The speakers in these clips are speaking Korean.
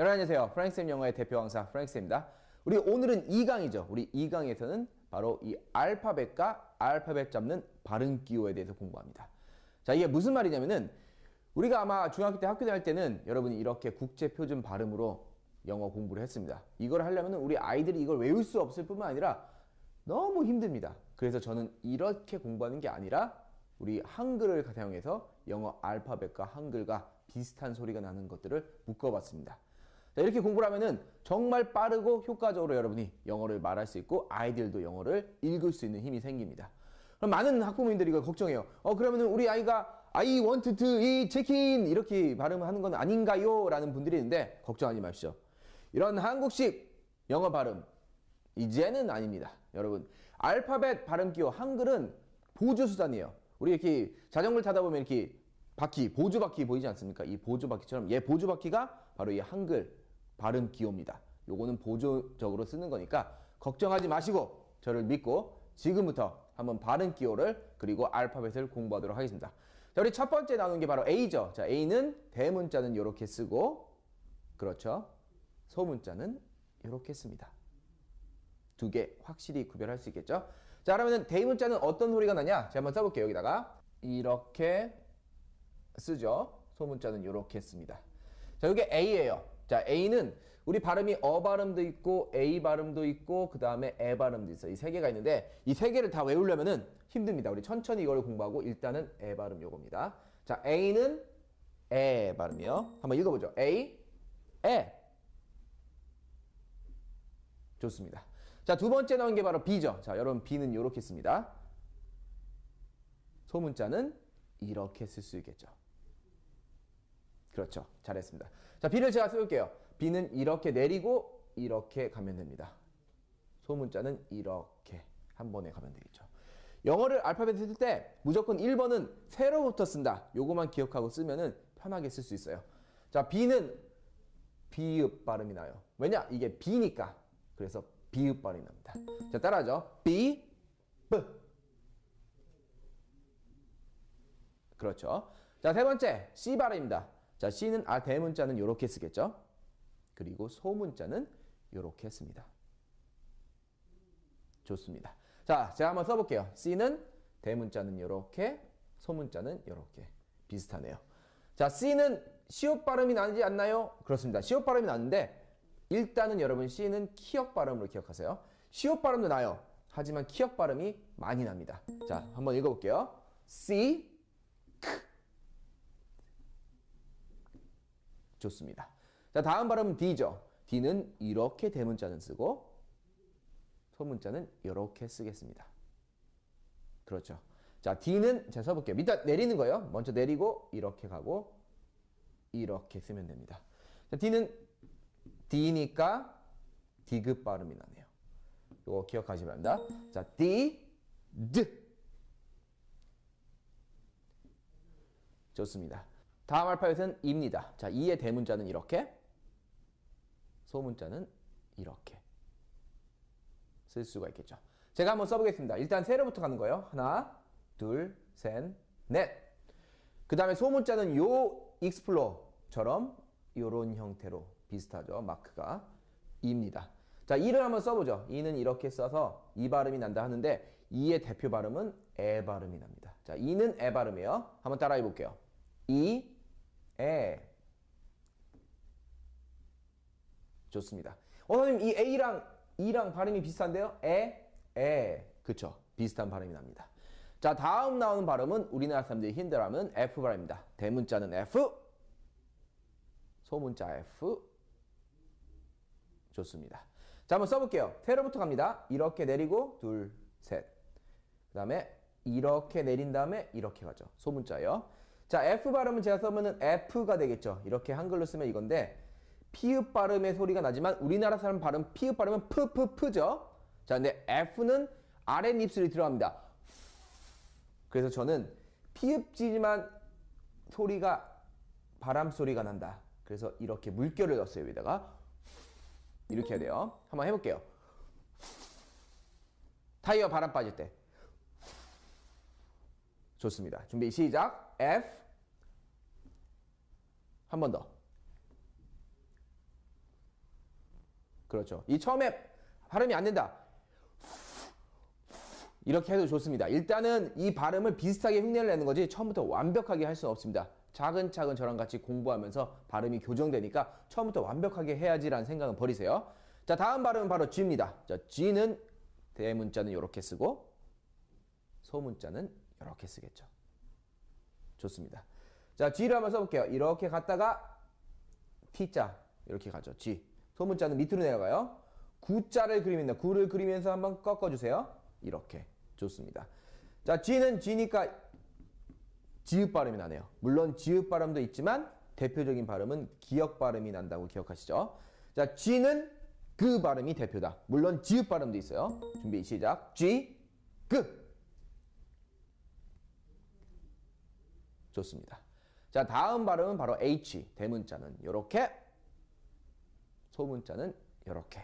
여러분 안녕하세요. 프랑스쌤 영어의 대표 강사 프랑스입니다 우리 오늘은 2강이죠. 우리 2강에서는 바로 이 알파벳과 알파벳 잡는 발음 기호에 대해서 공부합니다. 자, 이게 무슨 말이냐면은 우리가 아마 중학교 때 학교 다닐 때는 여러분이 이렇게 국제 표준 발음으로 영어 공부를 했습니다. 이걸 하려면 우리 아이들이 이걸 외울 수 없을 뿐만 아니라 너무 힘듭니다. 그래서 저는 이렇게 공부하는 게 아니라 우리 한글을 사용해서 영어 알파벳과 한글과 비슷한 소리가 나는 것들을 묶어봤습니다. 자, 이렇게 공부를 하면은 정말 빠르고 효과적으로 여러분이 영어를 말할 수 있고 아이들도 영어를 읽을 수 있는 힘이 생깁니다. 그럼 많은 학부모님들이 이걸 걱정해요. 어, 그러면은 우리 아이가 I want to eat chicken 이렇게 발음하는 건 아닌가요? 라는 분들이 있는데 걱정하지 마십시오. 이런 한국식 영어 발음 이제는 아닙니다. 여러분 알파벳 발음 기호 한글은 보조 수단이에요. 우리 이렇게 자전거를 타다 보면 이렇게 바퀴 보조 바퀴 보이지 않습니까? 이 보조 바퀴처럼 얘 보조 바퀴가 바로 이 한글 바른 기호입니다. 요거는 보조적으로 쓰는 거니까 걱정하지 마시고 저를 믿고 지금부터 한번 발음 기호를 그리고 알파벳을 공부하도록 하겠습니다. 자, 우리 첫 번째 나오게 바로 A죠. 자, A는 대문자는 이렇게 쓰고 그렇죠. 소문자는 이렇게 씁니다. 두 개 확실히 구별할 수 있겠죠. 자, 그러면 대문자는 어떤 소리가 나냐? 제가 한번 써볼게요. 여기다가 이렇게 쓰죠. 소문자는 이렇게 씁니다. 자, 이게 A예요. 자, A는 우리 발음이 어 발음도 있고 A 발음도 있고 그 다음에 에 발음도 있어. 이 세 개가 있는데 이 세 개를 다 외우려면은 힘듭니다. 우리 천천히 이걸 공부하고 일단은 에 발음 요겁니다. 자, A는 에 발음이요. 한번 읽어보죠. A, 에. 좋습니다. 자, 두 번째 나온 게 바로 B죠. 자, 여러분 B는 이렇게 씁니다. 소문자는 이렇게 쓸 수 있겠죠. 그렇죠. 잘했습니다. 자, B를 제가 쓸게요. B는 이렇게 내리고 이렇게 가면 됩니다. 소문자는 이렇게 한 번에 가면 되겠죠. 영어를 알파벳 쓸 때 무조건 1번은 세로부터 쓴다. 요거만 기억하고 쓰면은 편하게 쓸 수 있어요. 자, B는 비읍 발음이 나요. 왜냐? 이게 B니까. 그래서 비읍 발음이 납니다. 자, 따라하죠. B, B. 그렇죠. 자, 세 번째, C 발음입니다. 자, C는 아 대문자는 이렇게 쓰겠죠? 그리고 소문자는 이렇게 씁니다. 좋습니다. 자, 제가 한번 써볼게요. C는 대문자는 이렇게, 소문자는 이렇게. 비슷하네요. 자, C는 시옷 발음이 나지 않나요? 그렇습니다. 시옷 발음이 나는데 일단은 여러분 C는 키역 발음으로 기억하세요. 시옷 발음도 나요. 하지만 키역 발음이 많이 납니다. 자, 한번 읽어볼게요. C, 좋습니다. 자, 다음 발음은 D죠. D는 이렇게 대문자는 쓰고 소문자는 이렇게 쓰겠습니다. 그렇죠. 자, D는 제가 써볼게요. 밑에 내리는 거예요. 먼저 내리고 이렇게 가고 이렇게 쓰면 됩니다. 자, D는 D니까 D급 발음이 나네요. 이거 기억하시기 바랍니다. 자, D, D. 좋습니다. 다음 알파벳은 입니다. 자, 이의 대문자는 이렇게, 소문자는 이렇게 쓸 수가 있겠죠. 제가 한번 써보겠습니다. 일단 세로부터 가는 거예요. 하나, 둘, 셋, 넷. 그 다음에 소문자는 요 익스플로처럼 어 요런 형태로 비슷하죠. 마크가 입니다. 자, 이를 한번 써보죠. 이는 이렇게 써서 이 발음이 난다 하는데 이의 대표 발음은 에 발음이 납니다. 자, 이는 에 발음이에요. 한번 따라해 볼게요. 이, 에 예. 좋습니다. 어선님 이 A랑 E랑 발음이 비슷한데요? 에, 에, 그쵸. 비슷한 발음이 납니다. 자, 다음 나오는 발음은 우리나라 사람들이 힘들어 하면 F 발음입니다. 대문자는 F, 소문자 F. 좋습니다. 자, 한번 써볼게요. 테러부터 갑니다. 이렇게 내리고, 둘, 셋. 그 다음에, 이렇게 내린 다음에, 이렇게 가죠. 소문자요. 자, F 발음은 제가 써보면 F가 되겠죠. 이렇게 한글로 쓰면 이건데 피읍 발음의 소리가 나지만 우리나라 사람 발음 피읍 발음은 푸푸푸죠. 자, 근데 F는 아랫 입술이 들어갑니다. 그래서 저는 피읍지지만 소리가 바람 소리가 난다. 그래서 이렇게 물결을 넣었어요. 여기다가 이렇게 해야 돼요. 한번 해볼게요. 타이어 바람 빠질 때. 좋습니다. 준비 시작. F 한번 더. 그렇죠. 이 처음에 발음이 안 된다. 이렇게 해도 좋습니다. 일단은 이 발음을 비슷하게 흉내를 내는 거지 처음부터 완벽하게 할 수는 없습니다. 차근차근 저랑 같이 공부하면서 발음이 교정되니까 처음부터 완벽하게 해야지라는 생각은 버리세요. 자 다음 발음은 바로 G입니다. 자 G는 대문자는 이렇게 쓰고 소문자는 이렇게 쓰겠죠. 좋습니다. 자, G를 한번 써볼게요. 이렇게 갔다가 T자 이렇게 가죠. G. 소문자는 밑으로 내려가요. 구자를 그리면 구를 그리면서 한번 꺾어주세요. 이렇게. 좋습니다. 자, G는 G니까 지읒 발음이 나네요. 물론 지읒 발음도 있지만 대표적인 발음은 기역 발음이 난다고 기억하시죠? 자, G는 그 발음이 대표다. 물론 지읒 발음도 있어요. 준비 시작. G, 그. 좋습니다. 자, 다음 발음은 바로 H. 대문자는 이렇게, 소문자는 이렇게.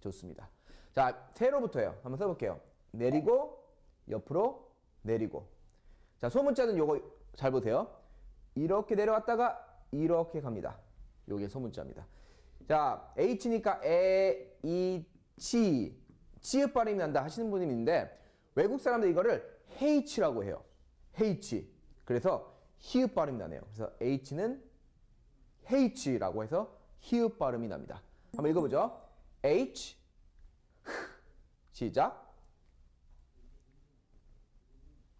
좋습니다. 자, 세로부터예요. 한번 써볼게요. 내리고, 옆으로, 내리고. 자, 소문자는 요거 잘 보세요. 이렇게 내려왔다가 이렇게 갑니다. 요게 소문자입니다. 자, H니까 에, 이, 치, 치읓 발음이 난다 하시는 분이 있는데 외국 사람들 이거를 H라고 해요. H. 그래서 히읗 발음이 나네요. 그래서 H는 H라고 해서 히읗 발음이 납니다. 한번 읽어보죠. H 시작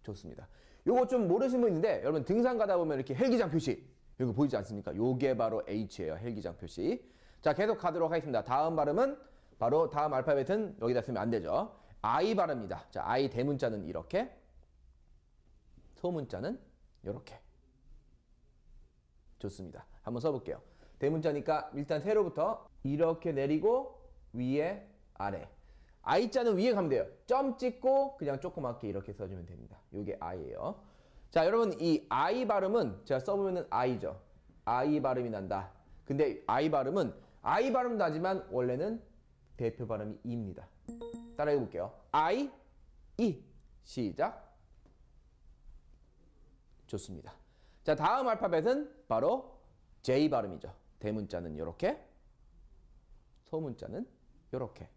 좋습니다. 요거 좀 모르시는 분 있는데 여러분 등산 가다 보면 이렇게 헬기장 표시 여기 보이지 않습니까? 요게 바로 H예요. 헬기장 표시. 자 계속 가도록 하겠습니다. 다음 발음은 바로 다음 알파벳은 여기다 쓰면 안 되죠. I 발음입니다. 자 I 대문자는 이렇게 소문자는 이렇게 좋습니다. 한번 써볼게요. 대문자니까 일단 세로부터 이렇게 내리고 위에 아래 I자는 위에 가면 돼요. 점 찍고 그냥 조그맣게 이렇게 써주면 됩니다. 이게 I예요. 자 여러분 이 I 발음은 제가 써보면은 I죠. I 발음이 난다. 근데 I 발음은 I 발음 도하지만 원래는 대표 발음이 E입니다. 따라해 볼게요. I, E 시작 좋습니다. 자, 다음 알파벳은 바로 J 발음이죠. 대문자는 이렇게, 소문자는 이렇게.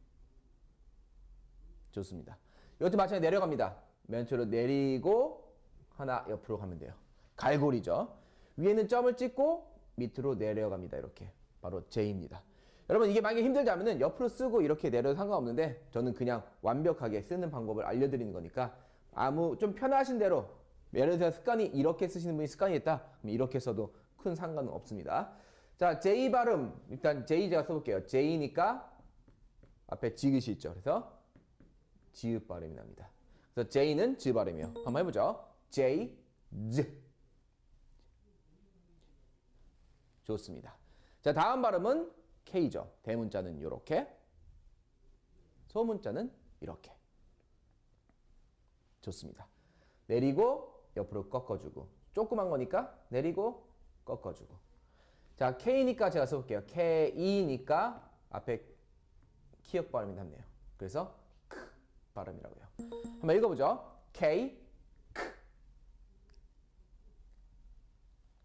좋습니다. 이것도 마찬가지 내려갑니다. 맨처로 내리고 하나 옆으로 가면 돼요. 갈고리죠. 위에는 점을 찍고 밑으로 내려갑니다. 이렇게. 바로 J입니다. 여러분 이게 만약에 힘들다면 옆으로 쓰고 이렇게 내려도 상관없는데 저는 그냥 완벽하게 쓰는 방법을 알려드리는 거니까 아무 좀 편하신 대로 예를 들어 습관이 이렇게 쓰시는 분이 습관이 있다. 그럼 이렇게 써도 큰 상관은 없습니다. 자, J 발음. 일단 J 제가 써볼게요. J니까 앞에 지읒이 있죠. 그래서 지읒 발음이 납니다. 그래서 J는 지 발음이요. 한번 해보죠. J, Z. 좋습니다. 자, 다음 발음은 K죠. 대문자는 이렇게, 소문자는 이렇게. 좋습니다. 내리고 옆으로 꺾어주고 조그만 거니까 내리고 꺾어주고 자 K니까 제가 써볼게요 K2니까 앞에 키읔 발음이 남네요 그래서 크 발음이라고요 한번 읽어보죠 K 크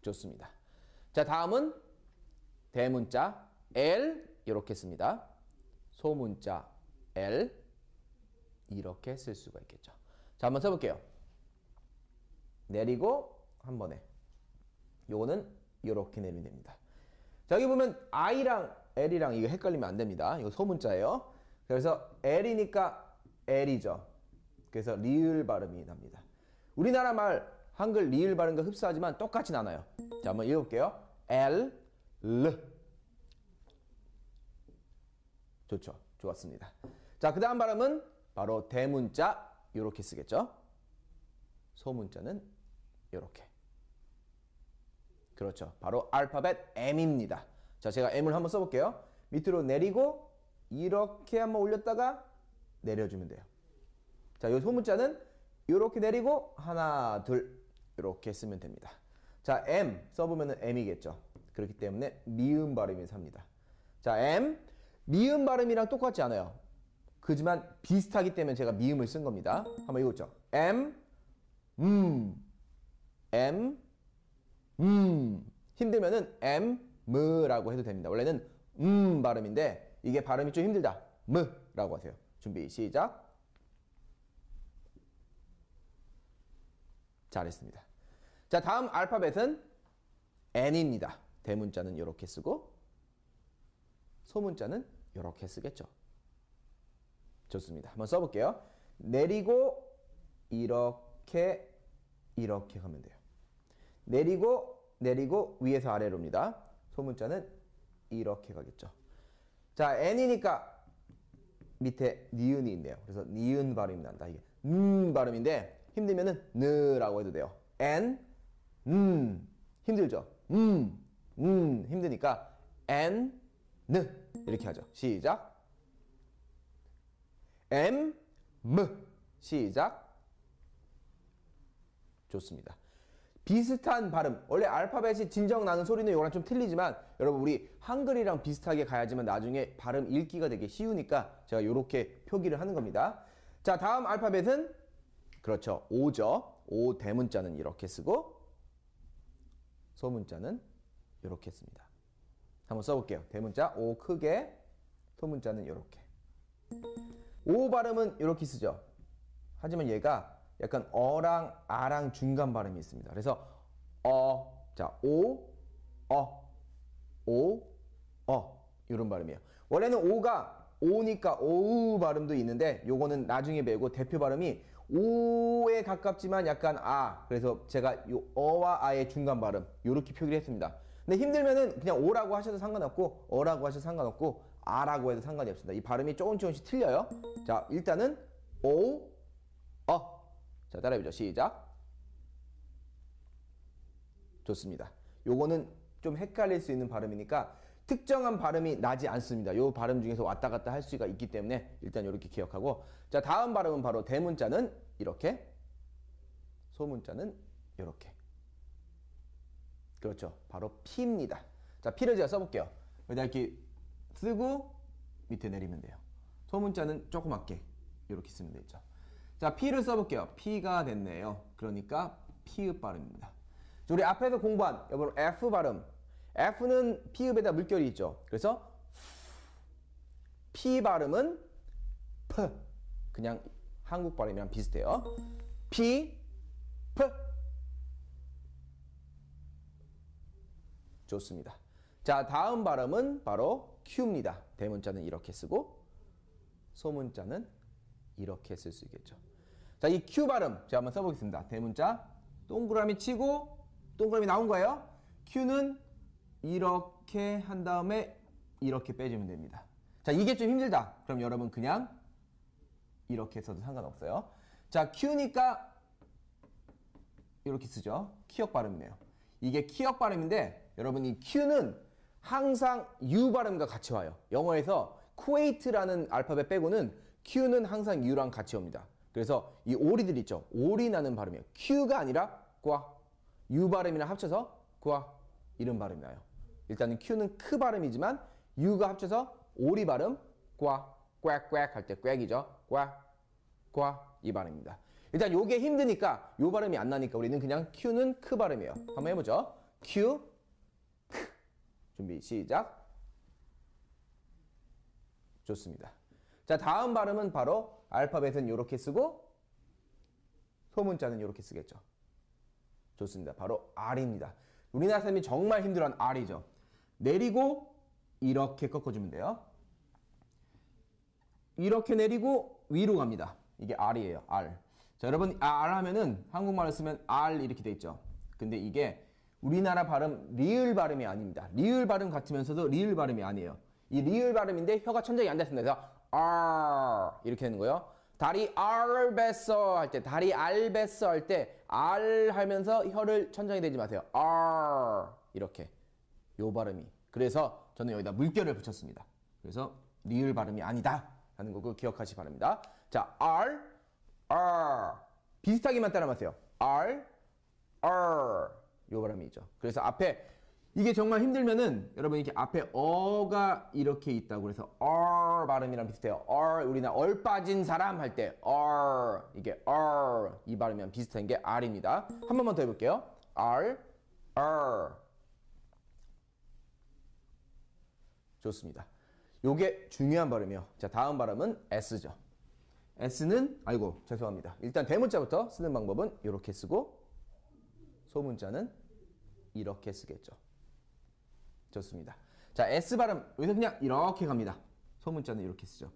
좋습니다 자 다음은 대문자 L 이렇게 씁니다 소문자 L 이렇게 쓸 수가 있겠죠 자 한번 써볼게요 내리고 한 번에 요거는 이렇게 내리면 됩니다. 자, 여기 보면 I랑 L이랑 이거 헷갈리면 안 됩니다. 이거 소문자예요. 그래서 L이니까 L이죠. 그래서 리을 발음이 납니다. 우리나라 말 한글 리을 발음과 흡사하지만 똑같진 않아요. 자, 한번 읽어볼게요. L, L. 좋죠. 좋았습니다. 자, 그 다음 발음은 바로 대문자 이렇게 쓰겠죠. 소문자는 이렇게. 그렇죠. 바로 알파벳 M입니다. 자, 제가 M을 한번 써볼게요. 밑으로 내리고 이렇게 한번 올렸다가 내려주면 돼요. 자, 요 소문자는 이렇게 내리고 하나, 둘 이렇게 쓰면 됩니다. 자, M 써보면 M이겠죠. 그렇기 때문에 미음 발음이 삽니다. 자, M 미음 발음이랑 똑같지 않아요. 그지만 비슷하기 때문에 제가 미음을 쓴 겁니다. 한번 읽었죠. M 음 M, 음. 힘들면은 M, m라고 해도 됩니다. 원래는 음 발음인데 이게 발음이 좀 힘들다. m라고 하세요. 준비 시작. 잘했습니다. 자, 다음 알파벳은 N입니다. 대문자는 이렇게 쓰고 소문자는 이렇게 쓰겠죠. 좋습니다. 한번 써볼게요. 내리고 이렇게 이렇게 하면 돼요. 내리고 내리고 위에서 아래로입니다. 소문자는 이렇게 가겠죠. 자, n이니까 밑에 니은이 있네요. 그래서 니은 발음이 난다. 이게 는 발음인데 힘들면은 느라고 해도 돼요. n 음 힘들죠. 음, 음 힘드니까 n 느 이렇게 하죠. 시작. m m 시작. 좋습니다. 비슷한 발음 원래 알파벳이 진정 나는 소리는 요거랑 좀 틀리지만 여러분 우리 한글이랑 비슷하게 가야지만 나중에 발음 읽기가 되게 쉬우니까 제가 요렇게 표기를 하는 겁니다 자 다음 알파벳은 그렇죠 오죠오 대문자는 이렇게 쓰고 소문자는 이렇게 씁니다 한번 써볼게요 대문자 오 크게 소문자는 이렇게 오 발음은 이렇게 쓰죠 하지만 얘가 약간 어랑 아랑 중간 발음이 있습니다. 그래서 어, 자, 오, 어, 오, 어 이런 발음이에요. 원래는 오가 오니까 오우 발음도 있는데 요거는 나중에 배우고 대표 발음이 오에 가깝지만 약간 아 그래서 제가 요 어와 아의 중간 발음 요렇게 표기를 했습니다. 근데 힘들면은 그냥 오라고 하셔도 상관없고 어라고 하셔도 상관없고 아라고 해도 상관이 없습니다. 이 발음이 조금 조금씩 틀려요. 자 일단은 오, 어 자, 따라해보죠. 시작. 좋습니다. 요거는 좀 헷갈릴 수 있는 발음이니까 특정한 발음이 나지 않습니다. 요 발음 중에서 왔다 갔다 할 수가 있기 때문에 일단 이렇게 기억하고 자 다음 발음은 바로 대문자는 이렇게 소문자는 이렇게 그렇죠. 바로 피입니다. 자 피를 제가 써볼게요. 여기다 이렇게 쓰고 밑에 내리면 돼요. 소문자는 조그맣게 이렇게 쓰면 되죠. 자, P를 써볼게요. P가 됐네요. 그러니까 P읍 발음입니다. 우리 앞에서 공부한 여러분 F 발음. F는 P읍에다 물결이 있죠. 그래서 P 발음은 P. 그냥 한국 발음이랑 비슷해요. P, P. 좋습니다. 자, 다음 발음은 바로 Q입니다. 대문자는 이렇게 쓰고 소문자는 이렇게 쓸 수 있겠죠. 자, 이 Q 발음 제가 한번 써보겠습니다. 대문자 동그라미 치고 동그라미 나온 거예요. Q는 이렇게 한 다음에 이렇게 빼주면 됩니다. 자, 이게 좀 힘들다. 그럼 여러분 그냥 이렇게 써도 상관없어요. 자, Q니까 이렇게 쓰죠. 키역 발음이네요. 이게 키역 발음인데 여러분 이 Q는 항상 U 발음과 같이 와요. 영어에서 쿠웨이트라는 알파벳 빼고는 Q는 항상 U랑 같이 옵니다. 그래서 이 오리들 있죠. 오리나는 발음이에요. Q가 아니라 과. U 발음이랑 합쳐서 과. 이런 발음이 나요. 일단은 Q는 크 발음이지만 U가 합쳐서 오리 발음 과. 꽥꽥 할 때 꽥이죠. 과. 과. 이 발음입니다. 일단 요게 힘드니까 요 발음이 안 나니까 우리는 그냥 Q는 크 발음이에요. 한번 해보죠. Q, 크. 준비 시작. 좋습니다. 자 다음 발음은 바로 알파벳은 이렇게 쓰고 소문자는 이렇게 쓰겠죠. 좋습니다. 바로 R입니다. 우리나라 사람이 정말 힘들어한 R이죠. 내리고 이렇게 꺾어주면 돼요. 이렇게 내리고 위로 갑니다. 이게 R이에요. R. 자 여러분 아, R 하면은 한국말로 쓰면 R 이렇게 돼 있죠. 근데 이게 우리나라 발음 리을 발음이 아닙니다. 리을 발음 같으면서도 리을 발음이 아니에요. 이 리을 발음인데 혀가 천장이 안있습니다 그래서 R 이렇게 되는 거예요. 다리 알베어할 때, 다리 알베어할 때, R 하면서 혀를 천장에 대지 마세요. R 이렇게 요 발음이. 그래서 저는 여기다 물결을 붙였습니다. 그래서 리을 발음이 아니다 하는거 기억하시기 바랍니다. 자, R, R 비슷하게만 따라하세요. R, R 요 발음이죠. 그래서 앞에 이게 정말 힘들면은 여러분 이렇게 앞에 어가 이렇게 있다고 그래서 r 발음이랑 비슷해요. r 우리나 라얼 빠진 사람 할 때 r 이게 r 이 발음이랑 비슷한 게 r입니다. 한 번만 더 해볼게요. r r 좋습니다. 요게 중요한 발음이요. 자 다음 발음은 s죠. s는 아이고 죄송합니다. 일단 대문자부터 쓰는 방법은 이렇게 쓰고 소문자는 이렇게 쓰겠죠. 좋습니다. 자, S 발음. 여기서 그냥 이렇게 갑니다. 소문자는 이렇게 쓰죠.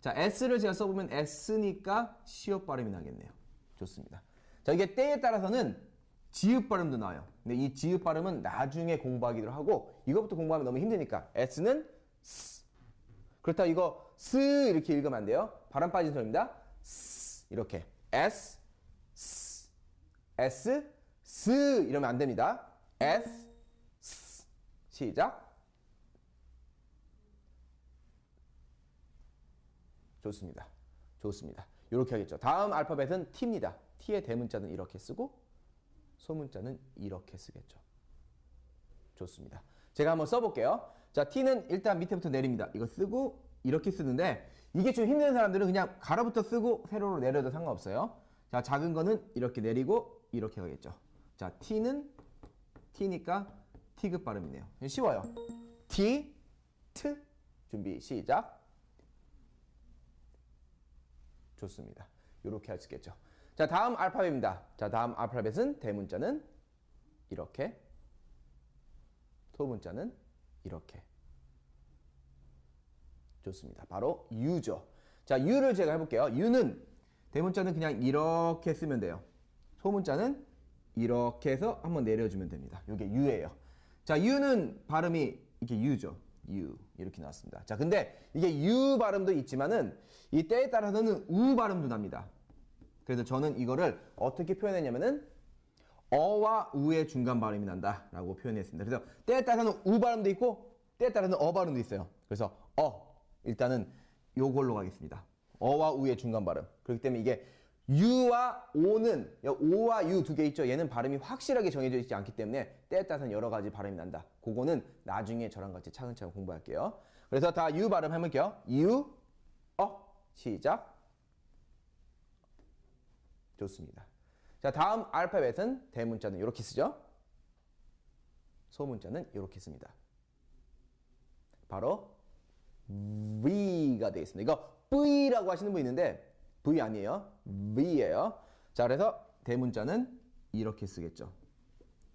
자, S를 제가 써보면 S니까 시옷 발음이 나겠네요. 좋습니다. 자, 이게 때에 따라서는 지읒 발음도 나와요. 근데 이 지읒 발음은 나중에 공부하기도 하고 이것부터 공부하면 너무 힘드니까 S는 스. 그렇다 이거 스 이렇게 읽으면 안 돼요. 발음 빠진 소리입니다. 스 이렇게 S S S 스 이러면 안 됩니다. S 시작. 좋습니다. 좋습니다. 이렇게 하겠죠. 다음 알파벳은 T입니다. T의 대문자는 이렇게 쓰고 소문자는 이렇게 쓰겠죠. 좋습니다. 제가 한번 써볼게요. 자, T는 일단 밑에부터 내립니다. 이거 쓰고 이렇게 쓰는데 이게 좀 힘든 사람들은 그냥 가로부터 쓰고 세로로 내려도 상관없어요. 자, 작은 거는 이렇게 내리고 이렇게 하겠죠. 자, T는 T니까 T급 발음이네요. 쉬워요. T, T. 준비 시작. 좋습니다. 이렇게 할 수 있겠죠. 자, 다음 알파벳입니다. 자, 다음 알파벳은 대문자는 이렇게, 소문자는 이렇게. 좋습니다. 바로 U죠. 자, U를 제가 해볼게요. U는 대문자는 그냥 이렇게 쓰면 돼요. 소문자는 이렇게 해서 한번 내려주면 됩니다. 이게 U예요. 자, U는 발음이 이렇게 U죠. U 이렇게 나왔습니다. 자, 근데 이게 U 발음도 있지만은 이 때에 따라서는 우 발음도 납니다. 그래서 저는 이거를 어떻게 표현했냐면은 어와 우의 중간 발음이 난다라고 표현했습니다. 그래서 때에 따라서는 우 발음도 있고 때에 따라서는 어 발음도 있어요. 그래서 어 일단은 요걸로 가겠습니다. 어와 우의 중간 발음. 그렇기 때문에 이게 U와 O는 O와 U 두 개 있죠. 얘는 발음이 확실하게 정해져 있지 않기 때문에 때에 따라서는 여러 가지 발음이 난다. 그거는 나중에 저랑 같이 차근차근 공부할게요. 그래서 다 U 발음 해볼게요. U, 어, 시작. 좋습니다. 자, 다음 알파벳은 대문자는 이렇게 쓰죠. 소문자는 이렇게 씁니다. 바로 V가 되있습니다 이거 V라고 하시는 분 있는데 V 아니에요. V예요. 자, 그래서 대문자는 이렇게 쓰겠죠.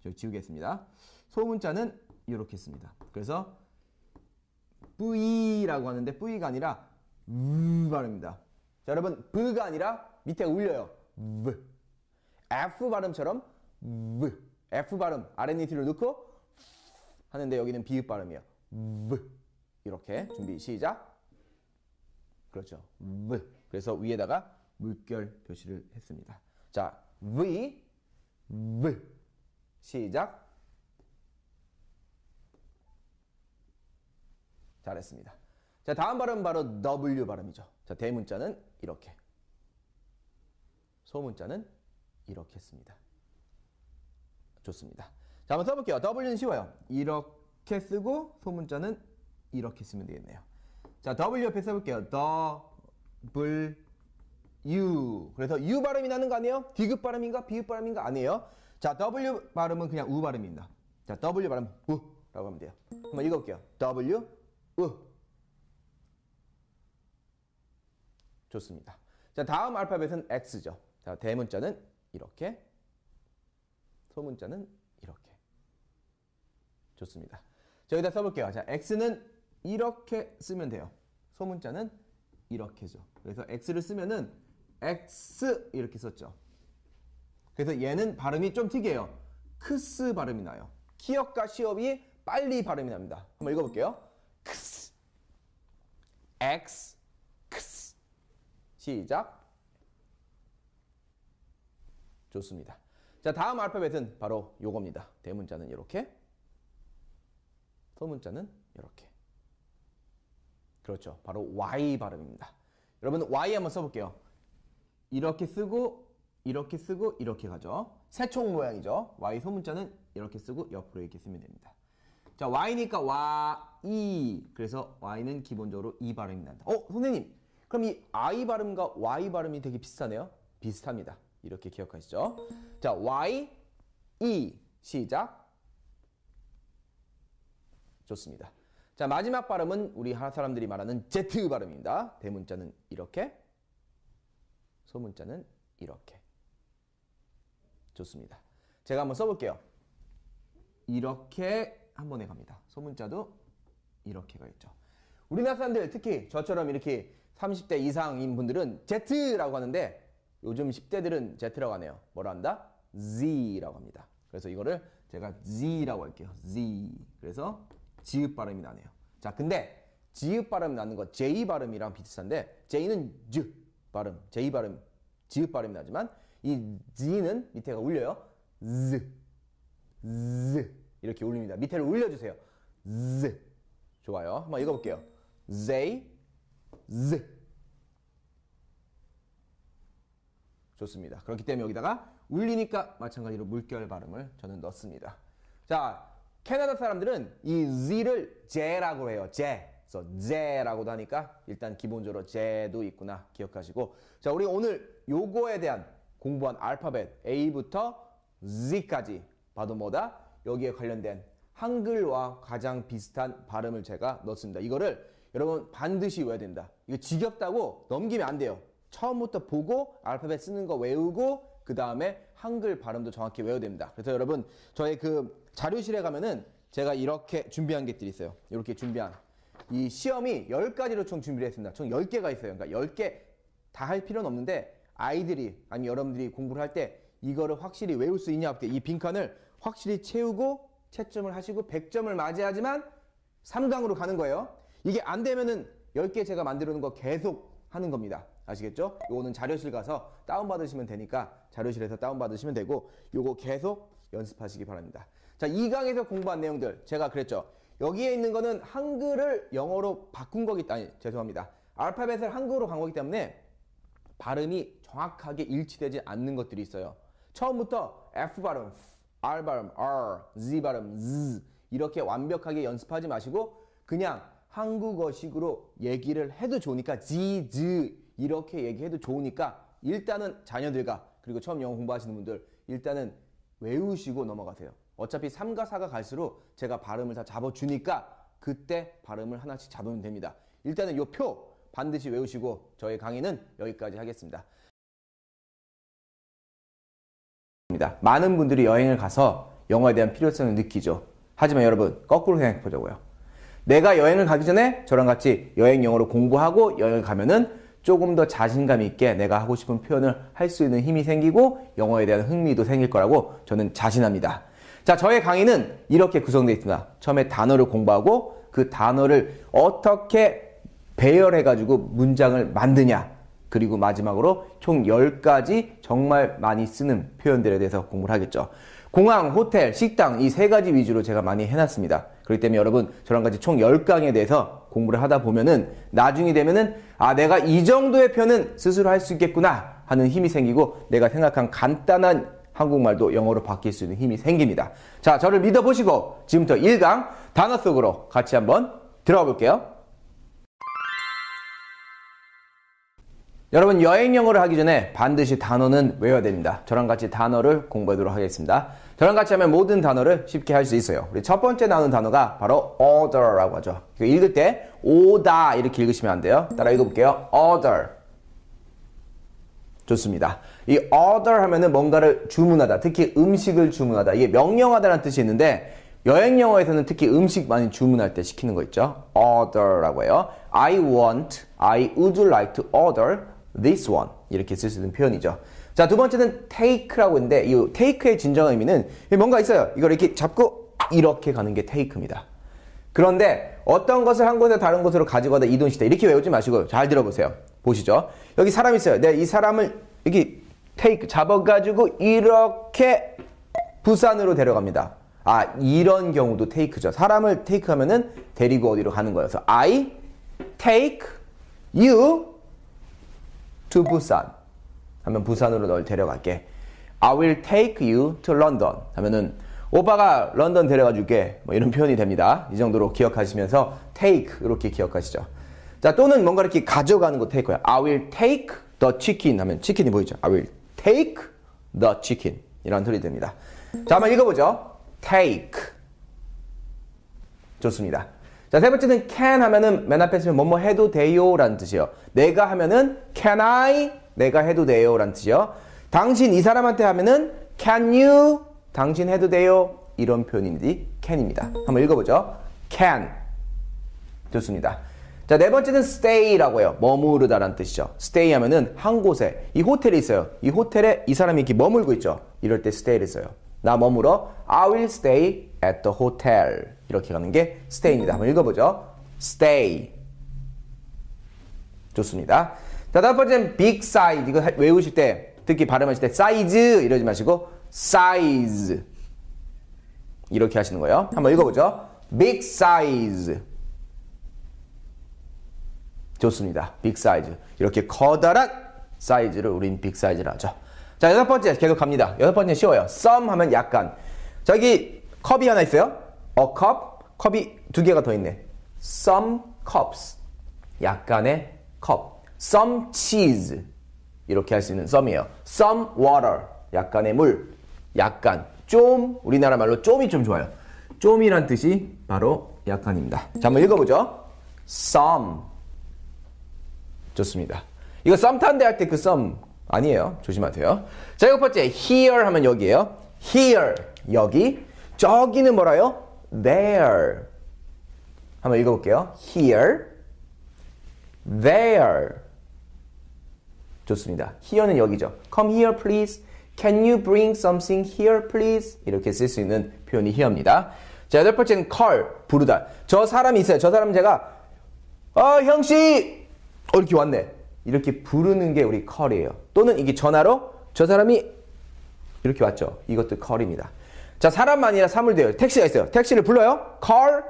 저 지우겠습니다. 소문자는 이렇게 씁니다. 그래서 V라고 하는데 V가 아니라 V 발음입니다. 자, 여러분 V가 아니라 밑에 울려요. V. F 발음처럼 V. F 발음 아랫니트를 넣고 하는데 여기는 비읍 발음이에요. V. 이렇게 준비 시작. 그렇죠. V. 그래서 위에다가 물결 표시를 했습니다. 자, V, V 시작 잘했습니다. 자, 다음 발음 바로 W 발음이죠. 자, 대문자는 이렇게 소문자는 이렇게 했습니다. 좋습니다. 자, 한번 써볼게요. W는 쉬워요. 이렇게 쓰고 소문자는 이렇게 쓰면 되겠네요. 자, W 옆에 써볼게요. 더, 불, 유. 그래서 유 발음이 나는 거 아니에요? 디귿 발음인가? 비읍 발음인가? 아니에요. 자, W 발음은 그냥 우 발음입니다. 자, W 발음 우 라고 하면 돼요. 한번 읽어볼게요. W, 우. 좋습니다. 자, 다음 알파벳은 X죠. 자, 대문자는 이렇게, 소문자는 이렇게. 좋습니다. 자, 여기다 써볼게요. 자, X는 이렇게 쓰면 돼요. 소문자는 이렇게죠. 그래서 x를 쓰면은 x 이렇게 썼죠. 그래서 얘는 발음이 좀 특이해요. 크스 발음이 나요. 키역과 시업이 빨리 발음이 납니다. 한번 읽어볼게요. 크스 x 크스 시작 좋습니다. 자 다음 알파벳은 바로 요겁니다. 대문자는 이렇게 소문자는 이렇게 그렇죠. 바로 Y 발음입니다. 여러분 Y 한번 써볼게요. 이렇게 쓰고 이렇게 쓰고 이렇게 가죠. 새총 모양이죠. Y 소문자는 이렇게 쓰고 옆으로 이렇게 쓰면 됩니다. 자 Y니까 Y, 이 e. 그래서 Y는 기본적으로 이 발음이 난다. 어 선생님 그럼 이 I 발음과 Y 발음이 되게 비슷하네요. 비슷합니다. 이렇게 기억하시죠. 자 Y, E 시작 좋습니다. 자, 마지막 발음은 우리 사람들이 말하는 Z 발음입니다. 대문자는 이렇게, 소문자는 이렇게. 좋습니다. 제가 한번 써볼게요. 이렇게 한 번에 갑니다. 소문자도 이렇게가 있죠. 우리나라 사람들 특히 저처럼 이렇게 30대 이상인 분들은 Z라고 하는데 요즘 10대들은 Z라고 하네요. 뭐라 한다? Z라고 합니다. 그래서 이거를 제가 Z라고 할게요. Z. 그래서 지읒 발음이 나네요. 자, 근데 지읒 발음 나는 거 J 발음이랑 비슷한데 J는 즈 발음, J 발음, 지읒 발음이 나지만 이 Z는 밑에가 울려요. Z, Z 이렇게 울립니다. 밑에를 올려주세요 Z 좋아요. 한번 읽어볼게요. Z, Z 좋습니다. 그렇기 때문에 여기다가 울리니까 마찬가지로 물결 발음을 저는 넣습니다. 자, 캐나다 사람들은 이 z를 제라고 해요. 제. 그래서 제라고도 하니까 일단 기본적으로 제도 있구나 기억하시고 자 우리 오늘 요거에 대한 공부한 알파벳 A부터 Z까지 봐도 뭐다? 여기에 관련된 한글과 가장 비슷한 발음을 제가 넣습니다. 이거를 여러분 반드시 외워야 된다. 이거 지겹다고 넘기면 안 돼요. 처음부터 보고 알파벳 쓰는 거 외우고 그 다음에 한글 발음도 정확히 외워야 됩니다. 그래서 여러분 저의 그 자료실에 가면은 제가 이렇게 준비한 것들이 있어요. 이렇게 준비한. 이 시험이 10가지로 총 준비를 했습니다. 총 10개가 있어요. 그러니까 10개 다 할 필요는 없는데 아이들이 아니 여러분들이 공부를 할 때 이거를 확실히 외울 수 있냐 없대. 이 빈칸을 확실히 채우고 채점을 하시고 100점을 맞이하지만 3강으로 가는 거예요. 이게 안 되면은 10개 제가 만들어 놓은 거 계속 하는 겁니다. 아시겠죠? 요거는 자료실 가서 다운받으시면 되니까 자료실에서 다운받으시면 되고 요거 계속 연습하시기 바랍니다. 자, 이강에서 공부한 내용들 제가 그랬죠. 여기에 있는 거는 한글을 영어로 바꾼 거기 아니 죄송합니다. 알파벳을 한글로 간 거기 때문에 발음이 정확하게 일치되지 않는 것들이 있어요. 처음부터 F 발음, R 발음, R, Z 발음, Z 이렇게 완벽하게 연습하지 마시고 그냥 한국어식으로 얘기를 해도 좋으니까 Z, Z 이렇게 얘기해도 좋으니까 일단은 자녀들과 그리고 처음 영어 공부하시는 분들 일단은 외우시고 넘어가세요. 어차피 3과 4가 갈수록 제가 발음을 다 잡아주니까 그때 발음을 하나씩 잡으면 됩니다. 일단은 요 표 반드시 외우시고 저의 강의는 여기까지 하겠습니다. 많은 분들이 여행을 가서 영어에 대한 필요성을 느끼죠. 하지만 여러분 거꾸로 생각해 보자고요. 내가 여행을 가기 전에 저랑 같이 여행 영어로 공부하고 여행을 가면은 조금 더 자신감 있게 내가 하고 싶은 표현을 할 수 있는 힘이 생기고 영어에 대한 흥미도 생길 거라고 저는 자신합니다. 자, 저의 강의는 이렇게 구성되어 있습니다. 처음에 단어를 공부하고 그 단어를 어떻게 배열해가지고 문장을 만드냐. 그리고 마지막으로 총 10가지 정말 많이 쓰는 표현들에 대해서 공부를 하겠죠. 공항, 호텔, 식당 이 세 가지 위주로 제가 많이 해놨습니다. 그렇기 때문에 여러분 저랑 같이 총 10강에 대해서 공부를 하다 보면은 나중이 되면은 아 내가 이 정도의 표현은 스스로 할 수 있겠구나 하는 힘이 생기고 내가 생각한 간단한 한국말도 영어로 바뀔 수 있는 힘이 생깁니다. 자, 저를 믿어보시고 지금부터 1강 단어 속으로 같이 한번 들어가 볼게요. 여러분 여행 영어를 하기 전에 반드시 단어는 외워야 됩니다. 저랑 같이 단어를 공부하도록 하겠습니다. 저랑 같이 하면 모든 단어를 쉽게 할 수 있어요. 우리 첫 번째 나눈 단어가 바로 order라고 하죠. 그 읽을 때 오다 이렇게 읽으시면 안 돼요. 따라 읽어볼게요. order 좋습니다. 이 order 하면은 뭔가를 주문하다. 특히 음식을 주문하다. 이게 명령하다라는 뜻이 있는데 여행 영어에서는 특히 음식 많이 주문할 때 시키는 거 있죠. order라고 해요. I want, I would like to order this one. 이렇게 쓸 수 있는 표현이죠. 자, 두 번째는 take라고 했는데 이 take의 진정한 의미는 뭔가 있어요. 이걸 이렇게 잡고 이렇게 가는 게 take입니다. 그런데 어떤 것을 한 곳에서 다른 곳으로 가지고 가다 이동시다 이렇게 외우지 마시고 잘 들어보세요. 보시죠. 여기 사람 있어요. 내가 네, 이 사람을 이렇게 테이크 잡아가지고 이렇게 부산으로 데려갑니다. 아 이런 경우도 테이크죠 사람을 테이크 하면은 데리고 어디로 가는 거여서 I take you to 부산 하면 부산으로 널 데려갈게. I will take you to London 하면은 오빠가 런던 데려가 줄게 뭐 이런 표현이 됩니다. 이 정도로 기억하시면서 take 이렇게 기억하시죠. 자 또는 뭔가 이렇게 가져가는 거테이크야 I will take the chicken 하면 치킨이 보이죠. I will take the chicken 이런 소리 됩니다. 자, 한번 읽어보죠. take 좋습니다. 자, 세 번째는 can 하면은 맨 앞에 쓰면 뭐 뭐 해도 돼요 라는 뜻이요. 내가 하면은 can I 내가 해도 돼요 라는 뜻이요. 당신 이 사람한테 하면은 can you 당신 해도 돼요 이런 표현인데 can입니다. 한번 읽어보죠. can 좋습니다. 자, 네 번째는 stay라고 해요. 머무르다란 뜻이죠. stay 하면은 한 곳에 이 호텔이 있어요. 이 호텔에 이 사람이 이렇게 머물고 있죠. 이럴 때 stay를 써요. 나 머물어. I will stay at the hotel. 이렇게 가는 게 stay입니다. 한번 읽어보죠. stay. 좋습니다. 자, 다섯 번째는 big size. 이거 외우실 때, 특히 발음하실 때 size 이러지 마시고 size. 이렇게 하시는 거예요. 한번 읽어보죠. big size. 좋습니다. 빅 사이즈. 이렇게 커다란 사이즈를 우린 빅 사이즈라 하죠. 자, 여섯 번째 계속 갑니다. 여섯 번째 쉬워요. s o m 하면 약간. 저기 컵이 하나 있어요. a 어, cup. 컵이 두 개가 더 있네. some cups. 약간의 컵. some cheese. 이렇게 할 수 있는 some이에요. some water. 약간의 물. 약간. 좀. 우리나라 말로 좀이 좀 좋아요. 좀이란 뜻이 바로 약간입니다. 자, 한번 읽어보죠. some 좋습니다. 이거 썸탄대할때 그 썸 아니에요. 조심하세요. 자, 일곱 번째 here 하면 여기에요 here 여기 저기는 뭐라요? there 한번 읽어볼게요. here there 좋습니다. here는 여기죠. come here please. Can you bring something here, please? 이렇게 쓸 수 있는 표현이 here입니다. 자, 여덟 번째는 call, 부르다. 저 사람이 있어요. 저 사람 제가, 어, 형씨! 어, 이렇게 왔네. 이렇게 부르는 게 우리 컬이에요. 또는 이게 전화로 저 사람이 이렇게 왔죠. 이것도 컬입니다. 자, 사람만 아니라 사물대요. 택시가 있어요. 택시를 불러요. 컬,